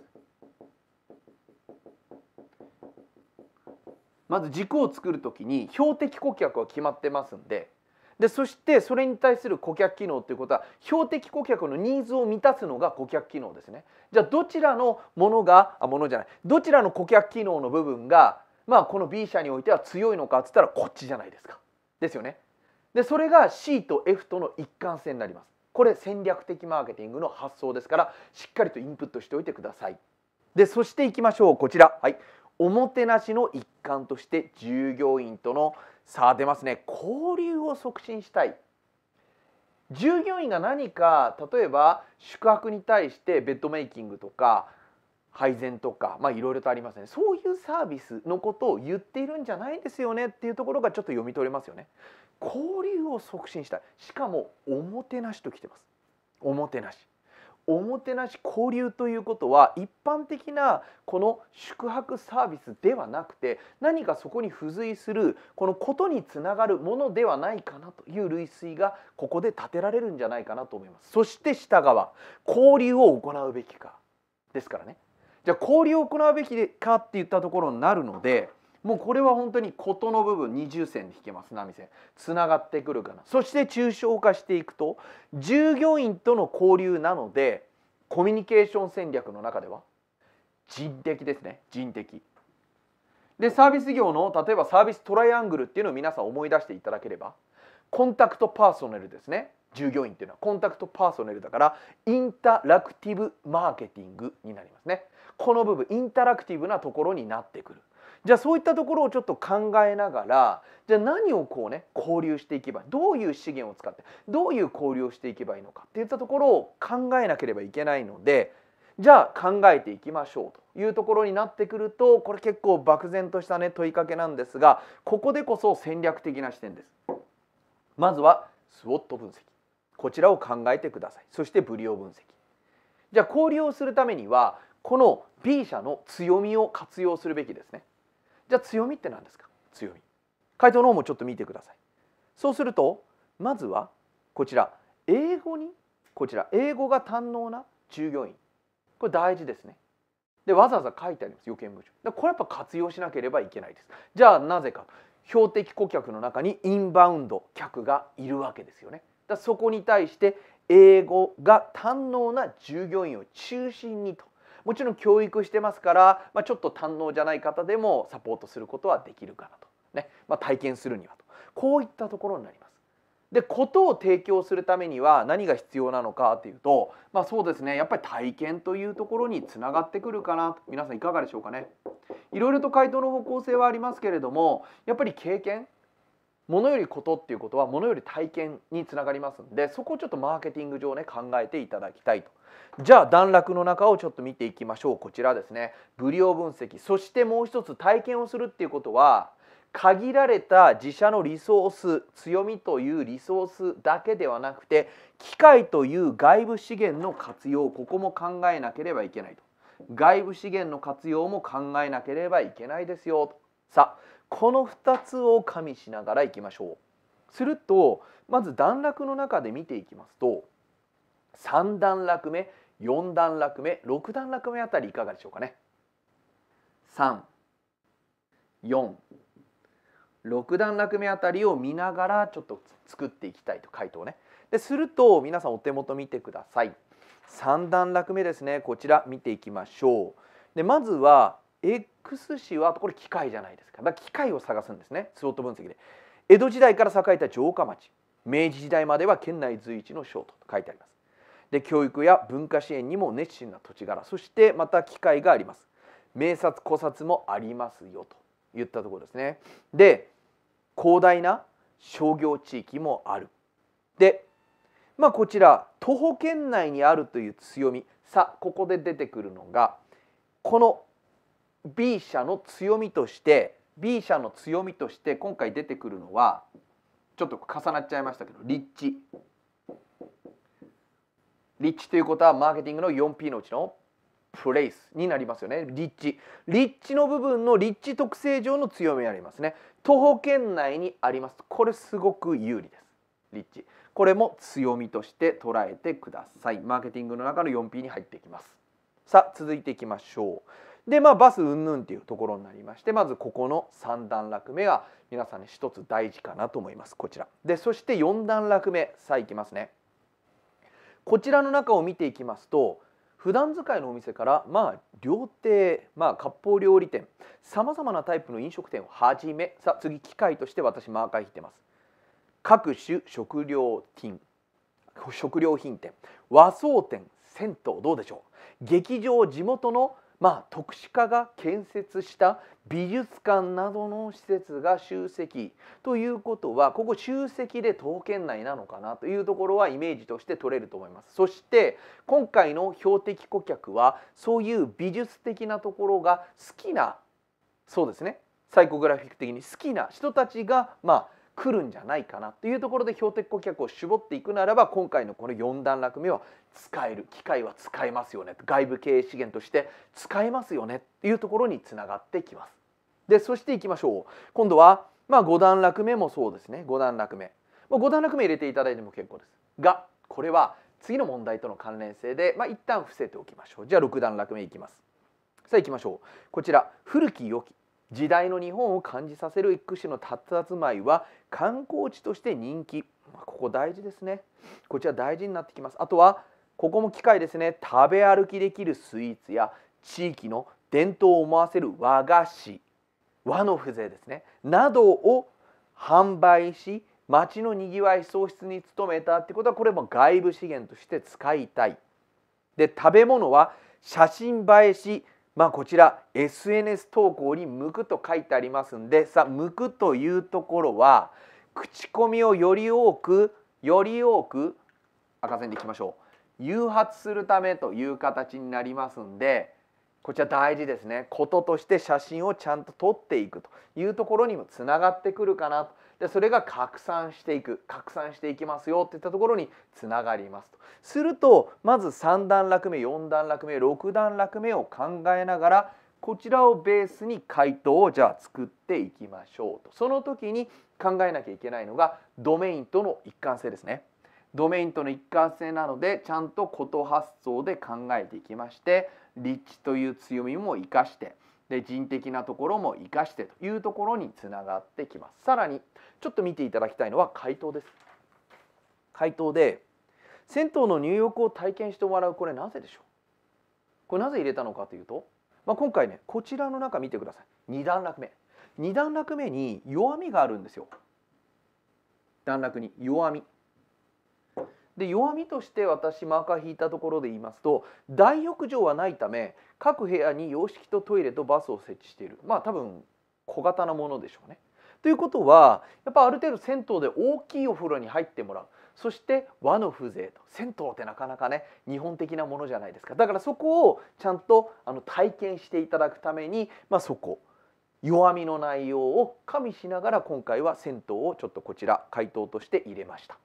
Speaker 1: まず軸を作るときに標的顧客は決まってますんででそしてそれに対する顧客機能ということは標的顧客のニーズを満たすのが顧客機能ですねじゃあどちらのものがあものじゃないどちらの顧客機能の部分が、まあ、この B 社においては強いのかっつったらこっちじゃないですかですよねでそれが C と F との一貫性になりますこれ戦略的マーケティングの発想ですからしっかりとインプットしておいてくださいでそしていきましょうこちらはいおもてなしの一環として従業員とのさあ出ますね交流を促進したい従業員が何か例えば宿泊に対してベッドメイキングとか配膳とかまあいろいろとありますねそういうサービスのことを言っているんじゃないんですよねっていうところがちょっと読み取れますよね交流を促進したいしかもおもてなしときてますおもてなしおもてなし交流ということは一般的なこの宿泊サービスではなくて何かそこに付随するこのことにつながるものではないかなという類推がここで立てられるんじゃないかなと思いますそして下側交流を行うべきかですからねじゃあ交流を行うべきかって言ったところになるのでもうこれは本当に事の部分二重線で引けます波線つながってくるかなそして抽象化していくと従業員との交流なのでコミュニケーション戦略の中では人的ですね人的でサービス業の例えばサービストライアングルっていうのを皆さん思い出していただければコンタクトパーソナルですね従業員っていうのはコンタクトパーソナルだからインタラクティブマーケティングになりますねこの部分インタラクティブなところになってくるじゃあそういったところをちょっと考えながらじゃあ何をこうね交流していけばどういう資源を使ってどういう交流をしていけばいいのかっていったところを考えなければいけないのでじゃあ考えていきましょうというところになってくるとこれ結構漠然としたね問いかけなんですがここでこそ戦略的な視点です。まずはスウォット分析こちらを考えてくださいそしてブリオ分析じゃあ交流をするためにはこの B 社の強みを活用するべきですね。じゃあ強みって何ですか強み回答の方もちょっと見てくださいそうするとまずはこちら英語にこちら英語が堪能な従業員これ大事ですねでわざわざ書いてあります予見文書これやっぱ活用しなければいけないですじゃあなぜか標的顧客の中にインバウンド客がいるわけですよねだそこに対して英語が堪能な従業員を中心にともちろん教育してますから、まあ、ちょっと堪能じゃない方でもサポートすることはできるかなと、ねまあ、体験するにはとこういったところになります。でことを提供するためには何が必要なのかというと、まあ、そうですねやっぱり体験というところにつながってくるかな皆さんいかがでしょうかねいろいろと回答の方向性はありますけれどもやっぱり経験物よりことっていうことは物より体験につながりますんでそこをちょっとマーケティング上ね考えていただきたいとじゃあ段落の中をちょっと見ていきましょうこちらですねブリオ分析そしてもう一つ体験をするっていうことは限られた自社のリソース強みというリソースだけではなくて機械という外部資源の活用ここも考えなければいけないと外部資源の活用も考えなければいけないですよとさあこの2つを加味しながらいきましょう。するとまず段落の中で見ていきますと3段落目4段落目6段落目あたりいかがでしょうかね。346段落目あたりを見ながらちょっと作っていきたいと回答ね。ですると皆さんお手元見てください。3段落目ですねこちら見ていきましょう。でまずは X 氏はこれ機械じゃないですかだから機械を探すんですねスロット分析で江戸時代から栄えた城下町明治時代までは県内随一の省と書いてありますで教育や文化支援にも熱心な土地柄そしてまた機械があります名察古札もありますよと言ったところですねで広大な商業地域もあるでまあこちら徒歩圏内にあるという強みさあここで出てくるのがこの B 社の強みとして B 社の強みとして今回出てくるのはちょっと重なっちゃいましたけど立地立地ということはマーケティングの 4P のうちのプレイスになりますよね立地立地の部分の立地特性上の強みありますね徒歩圏内にありますこれすごく有利です立地これも強みとして捉えてくださいマーケティングの中の 4P に入っていきますさあ続いていきましょうでまあバスうぬんっていうところになりましてまずここの3段落目が皆さんに一つ大事かなと思いますこちらでそして4段落目さあいきますねこちらの中を見ていきますと普段使いのお店からまあ料亭まあ割烹料理店さまざまなタイプの飲食店をはじめさあ次機械として私マーカー引いてます各種食料品食料品店和装店銭湯どうでしょう劇場地元のまあ、特殊化が建設した美術館などの施設が集積ということはここ集積で統計内なのかなというところはイメージとして取れると思いますそして今回の標的顧客はそういう美術的なところが好きなそうですねサイコグラフィック的に好きな人たちがまあ来るんじゃないかなっていうところで標的顧客を絞っていくならば今回のこの4段落目は使える機械は使えますよね外部経営資源として使えますよねっていうところにつながってきます。でそしていきましょう今度は、まあ、5段落目もそうですね5段落目、まあ、5段落目入れていただいても結構ですがこれは次の問題との関連性で、まあ、一旦伏せておきましょうじゃあ6段落目いきますさあいきましょうこちら古き良き時代の日本を感じさせる一たったつまいは観光地として人気ここ大事ですねこちら大事になってきますあとはここも機械ですね食べ歩きできるスイーツや地域の伝統を思わせる和菓子和の風情ですねなどを販売し町のにぎわい創出に努めたってことはこれも外部資源として使いたいで食べ物は写真映えしまあ、こちら SNS 投稿に向くと書いてありますんでさあ向くというところは口コミをより多くより多く赤線でいきましょう誘発するためという形になりますんでこちら大事ですねこととして写真をちゃんと撮っていくというところにもつながってくるかなと。でそれが拡散していく拡散していきますよっていったところにつながりますとするとまず3段落目4段落目6段落目を考えながらこちらをベースに回答をじゃあ作っていきましょうとその時に考えなきゃいけないのがドメインとの一貫性ですね。ドメインとの一貫性なのでちゃんと事発想で考えていきまして立地という強みも生かしてで人的なところも生かしてというところにつながってきます。さらにちょっと見ていただきたいのは回答です。回答で銭湯の入浴を体験してもらうこれなぜでしょうこれなぜ入れたのかというと、まあ、今回ねこちらの中見てください2段落目2段落目に弱みがあるんですよ段落に弱みで弱みとして私マーカー引いたところで言いますと大浴場はないため各部屋に洋式とトイレとバスを設置しているまあ多分小型なものでしょうねということはやっぱある程度銭湯で大きいお風呂に入ってもらうそして和の風情と銭湯ってなかなかね日本的なものじゃないですかだからそこをちゃんとあの体験していただくために、まあ、そこ弱みの内容を加味しながら今回は銭湯をちょっとこちら回答として入れました。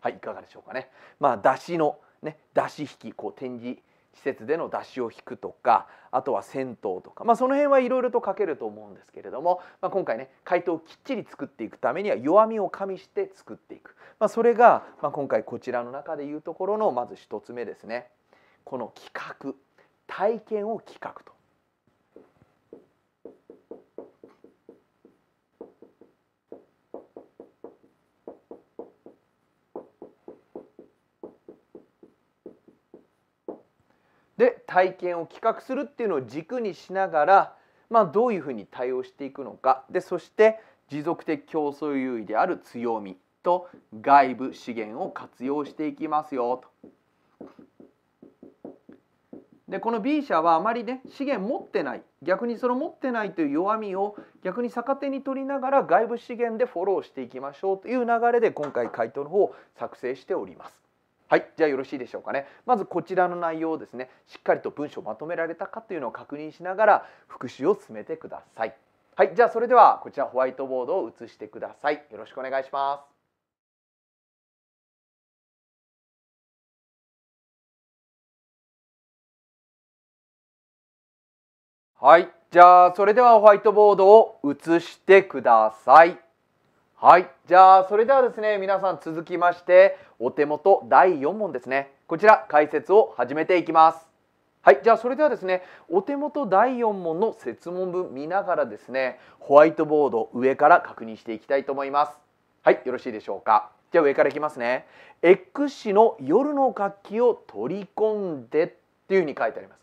Speaker 1: はいいかがでしょうかね。まあ出汁のね出汁引きこう展示施設での出しを引くとかあとは銭湯とか、まあ、その辺はいろいろと書けると思うんですけれども、まあ、今回ね回答をきっちり作っていくためには弱みを加味して作っていく、まあ、それが、ま今回こちらの中でいうところのまず1つ目ですね。この企画体験を企画と体験を企画するっていうのを軸にしながら、まあ、どういうふうに対応していくのかでそして持続的競争優位である強みと外部資源を活用していきますよと。でこの B 社はあまりね資源持ってない逆にその持ってないという弱みを逆に逆手に取りながら外部資源でフォローしていきましょうという流れで今回回答の方を作成しております。はい、じゃあよろしいでしょうかね。まずこちらの内容をですね、しっかりと文章をまとめられたかというのを確認しながら復習を進めてください。はい、じゃあそれではこちらホワイトボードを写してください。よろしくお願いします。はい、じゃあそれではホワイトボードを写してください。はいじゃあそれではですね皆さん続きましてお手元第4問ですねこちら解説を始めていきますはいじゃあそれではですねお手元第4問の設問文見ながらですねホワイトボード上から確認していきたいと思いますはいよろしいでしょうかじゃあ上からいきますね X 氏の夜の活気を取り込んでっていう風に書いてあります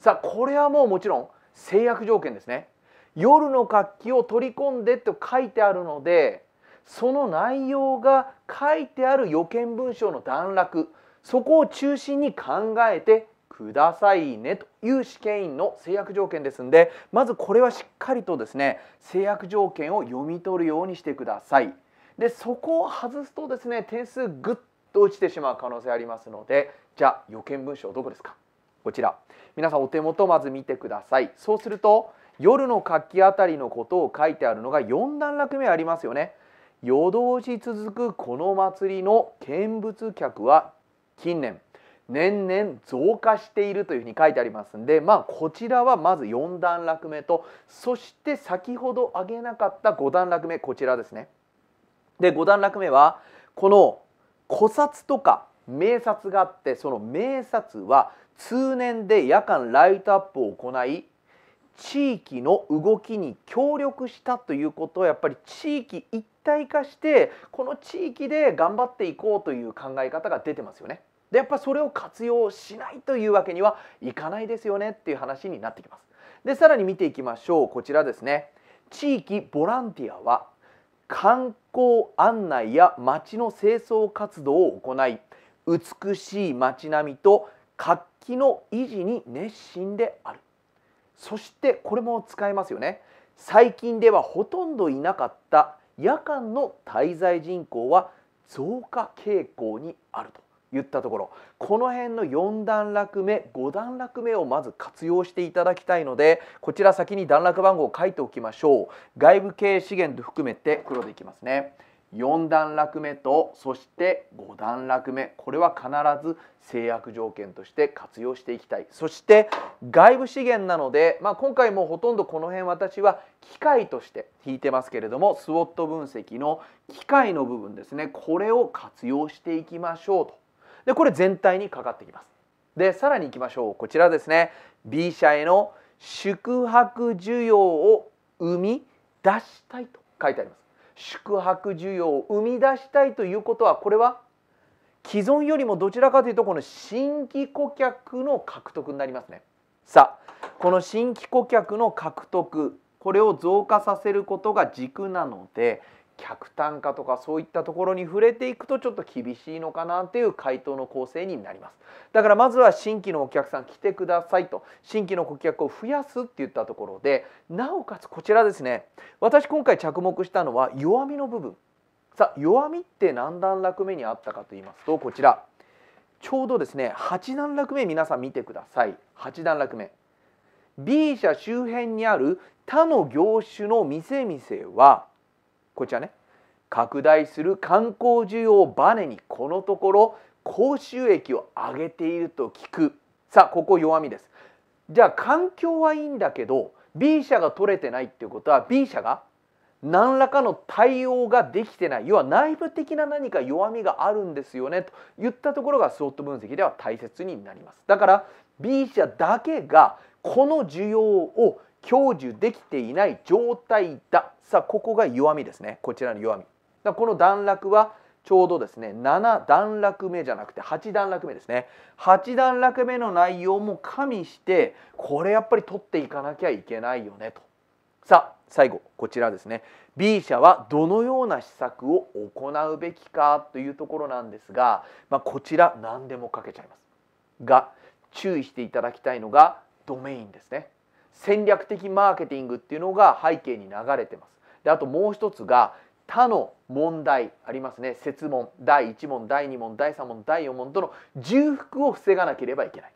Speaker 1: さあこれはもうもちろん制約条件ですね夜の活気を取り込んでと書いてあるのでその内容が書いてある予見文章の段落そこを中心に考えてくださいねという試験員の制約条件ですんでまずこれはしっかりとですね制約条件を読み取るようにしてください。でそこを外すとですね点数ぐっと落ちてしまう可能性ありますのでじゃあ予見文章どこですかこちら皆さんお手元まず見てくださいそうすると夜の活気あたりのことを書いてあるのが4段落目ありますよね夜通し続くこの祭りの見物客は近年年々増加しているというふうに書いてありますんでまあこちらはまず4段落目とそして先ほど挙げなかった5段落目こちらですね。で5段落目はこの古刹とか名刹があってその名刹は通年で夜間ライトアップを行い地域の動きに協力したということはやっぱり地域一体化してこの地域で頑張っていこうという考え方が出てますよね。でやっぱそれを活用しないというわけにはいかないですよねっていう話になってきます。でさらに見ていきましょうこちらですね。地域ボランティアは観光案内や町の清掃活動を行い美しい町並みと活気の維持に熱心である。そしてこれも使えますよね最近ではほとんどいなかった夜間の滞在人口は増加傾向にあると言ったところこの辺の4段落目5段落目をまず活用していただきたいのでこちら先に段落番号を書いておきましょう外部営資源と含めて黒でいきますね。4段落目とそして5段落目これは必ず制約条件として活用していきたいそして外部資源なので、まあ、今回もほとんどこの辺私は機械として引いてますけれども SWOT 分析の機械の部分ですねこれを活用していきましょうとでこれ全体にかかってきますでさらにいきましょうこちらですね B 社への宿泊需要を生み出したいと書いてあります宿泊需要を生み出したいということはこれは既存よりもどちらかというとこの新規顧客の獲得になりますね。さあこの新規顧客の獲得これを増加させることが軸なので客単価とかそういったところに触れていくとちょっと厳しいのかなという回答の構成になりますだからまずは新規のお客さん来てくださいと新規の顧客を増やすって言ったところでなおかつこちらですね私今回着目したのは弱みの部分さあ弱みって何段落目にあったかと言いますとこちらちょうどですね8段落目皆さん見てください8段落目 B 社周辺にある他の業種の店々はこちらね拡大する観光需要をバネにこのところ高収益を上げていると聞くさあここ弱みですじゃあ環境はいいんだけど B 社が取れてないっていうことは B 社が何らかの対応ができてない要は内部的な何か弱みがあるんですよねといったところがスロット分析では大切になりますだから B 社だけがこの需要を享受できていない状態ださあここが弱みですねこちらの弱みだこの段落はちょうどですね7段落目じゃなくて8段落目ですね8段落目の内容も加味してこれやっぱり取っていかなきゃいけないよねとさあ最後こちらですね B 社はどのような施策を行うべきかというところなんですが、まあ、こちら何でも書けちゃいますが注意していただきたいのがドメインですね戦略的マーケティングっていうのが背景に流れてます。であともう一つが他の問題ありますね設問第1問第2問第3問第4問との重複を防がなければいけない。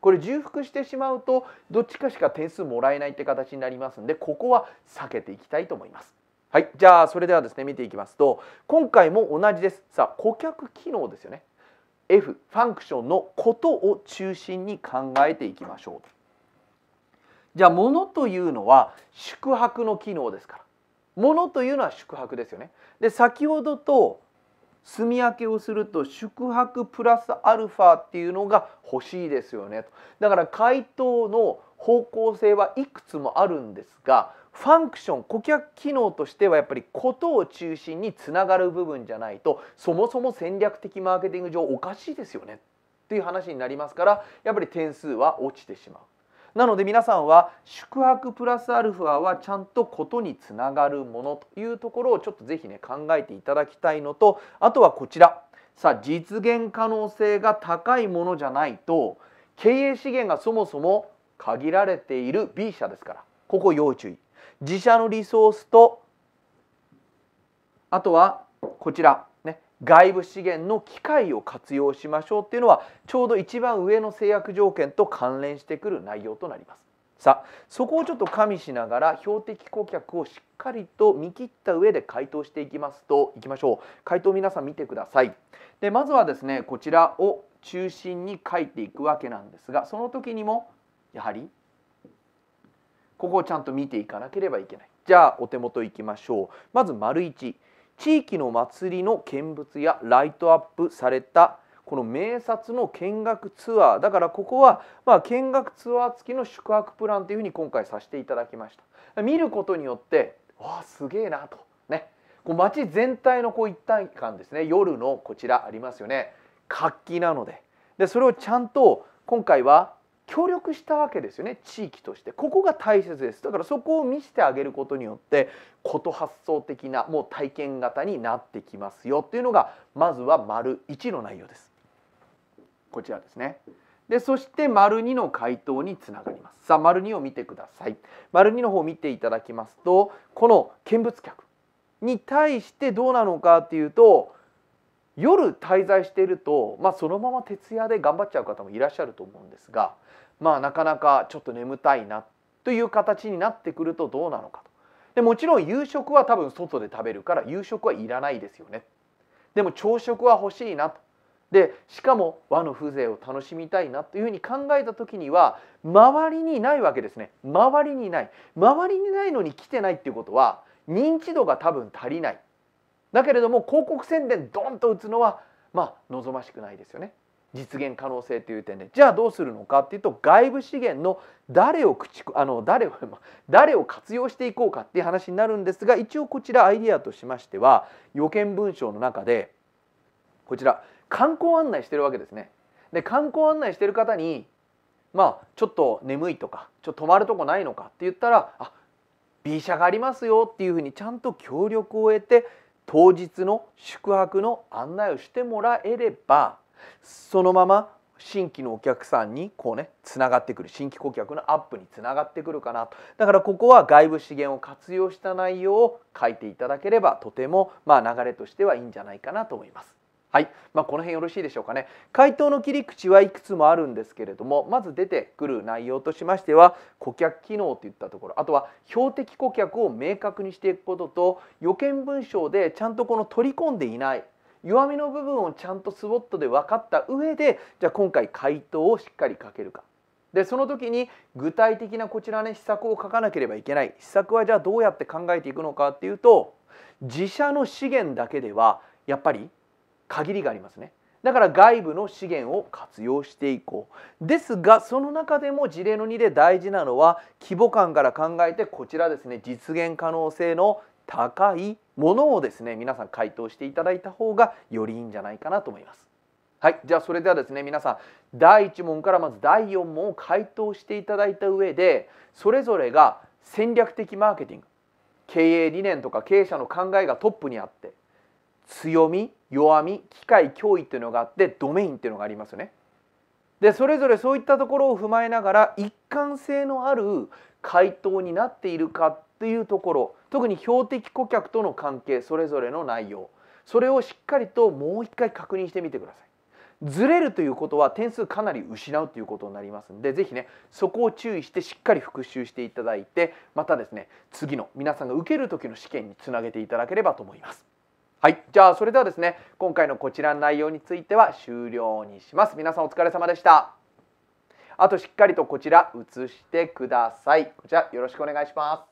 Speaker 1: これ重複してしまうとどっちかしか点数もらえないって形になりますんでここは避けていきたいと思います。はい、じゃあそれではですね見ていきますと今回も同じですさあ顧客機能ですよね F ファンクションのことを中心に考えていきましょう。じゃあ物というのは宿泊の機能ですから物というのは宿泊ですよね。で先ほどと住み分けをすると宿泊プラスアルファっていうのが欲しいですよねだから回答の方向性はいくつもあるんですがファンクション顧客機能としてはやっぱりことを中心につながる部分じゃないとそもそも戦略的マーケティング上おかしいですよねっていう話になりますからやっぱり点数は落ちてしまう。なので皆さんは宿泊プラスアルファはちゃんとことにつながるものというところをちょっとぜひね考えていただきたいのとあとはこちらさあ実現可能性が高いものじゃないと経営資源がそもそも限られている B 社ですからここ要注意自社のリソースとあとはこちら外部資源の機会を活用しましょうっていうのはちょうど一番上の制約条件と関連してくる内容となります。さあそこをちょっと加味しながら標的顧客をしっかりと見切った上で回答していきますといきましょう回答皆さん見てくださいでまずはですねこちらを中心に書いていくわけなんですがその時にもやはりここをちゃんと見ていかなければいけないじゃあお手元いきましょうまず丸1地域の祭りの見物やライトアップされたこの名刹の見学ツアーだからここはま見学ツアー付きの宿泊プランというふうに今回させていただきました見ることによってわあすげえなとねこう街全体のこう一体感ですね夜のこちらありますよね活気なのででそれをちゃんと今回は協力したわけですよね地域としてここが大切ですだからそこを見せてあげることによってこと発想的なもう体験型になってきますよっていうのがまずは丸1の内容ですこちらですねでそして丸2の回答につながりますさあ丸2を見てください丸2の方を見ていただきますとこの見物客に対してどうなのかっていうと夜滞在していると、まあ、そのまま徹夜で頑張っちゃう方もいらっしゃると思うんですがまあなかなかちょっと眠たいなという形になってくるとどうなのかと。でもちろん夕食は多分外で食べるから夕食はいらないですよね。でも朝食は欲しいなと。でしかも和の風情を楽しみたいなというふうに考えた時には周りにないわけですね周りにない周りにないのに来てないっていうことは認知度が多分足りないだけれども広告宣伝ドンと打つのはまあ望ましくないですよね実現可能性という点でじゃあどうするのかっていうと外部資源の誰を駆逐あの誰を 誰を活用していこうかっていう話になるんですが一応こちらアイディアとしましては予見文章の中でこちら観光案内してるわけですね。で観光案内してる方にまあちょっと眠いとかちょっと泊まるとこないのかって言ったらあ B 社がありますよっていうふうにちゃんと協力を得て当日の宿泊の案内をしてもらえればそのまま新規のお客さんにこうねつながってくる新規顧客のアップにつながってくるかなとだからここは外部資源を活用した内容を書いていただければとてもまあ流れとしてはいいんじゃないかなと思います。はい、まあ、この辺よろしいでしょうかね回答の切り口はいくつもあるんですけれどもまず出てくる内容としましては顧客機能といったところあとは標的顧客を明確にしていくことと予見文章でちゃんとこの取り込んでいない弱みの部分をちゃんとスウットで分かった上でじゃあ今回回答をしっかり書けるかでその時に具体的なこちらね施策を書かなければいけない施策はじゃあどうやって考えていくのかっていうと自社の資源だけではやっぱり限りがありますね。だから外部の資源を活用していこうですがその中でも事例の2で大事なのは規模感から考えてこちらですね実現可能性の高いものをですね皆さん回答していただいた方がよりいいんじゃないかなと思います。はい、じゃあそれではですね皆さん第1問からまず第4問を回答していただいた上でそれぞれが戦略的マーケティング経営理念とか経営者の考えがトップにあって強み弱み機械脅威っていうのがあってドメインっていうのがありますよね。でそれぞれそういったところを踏まえながら一貫性のある回答になっているかっというところ特に標的顧客との関係それぞれの内容それをしっかりともう一回確認してみてください。ずれるということは点数かなり失うということになりますので是非ねそこを注意してしっかり復習していただいてまたですね次の皆さんが受ける時の試験につなげていただければと思います。はい、じゃあそれではですね今回のこちらの内容については終了にします。皆さんお疲れ様でした。あとしっかりとこちら写してください。こちらよろしくお願いします。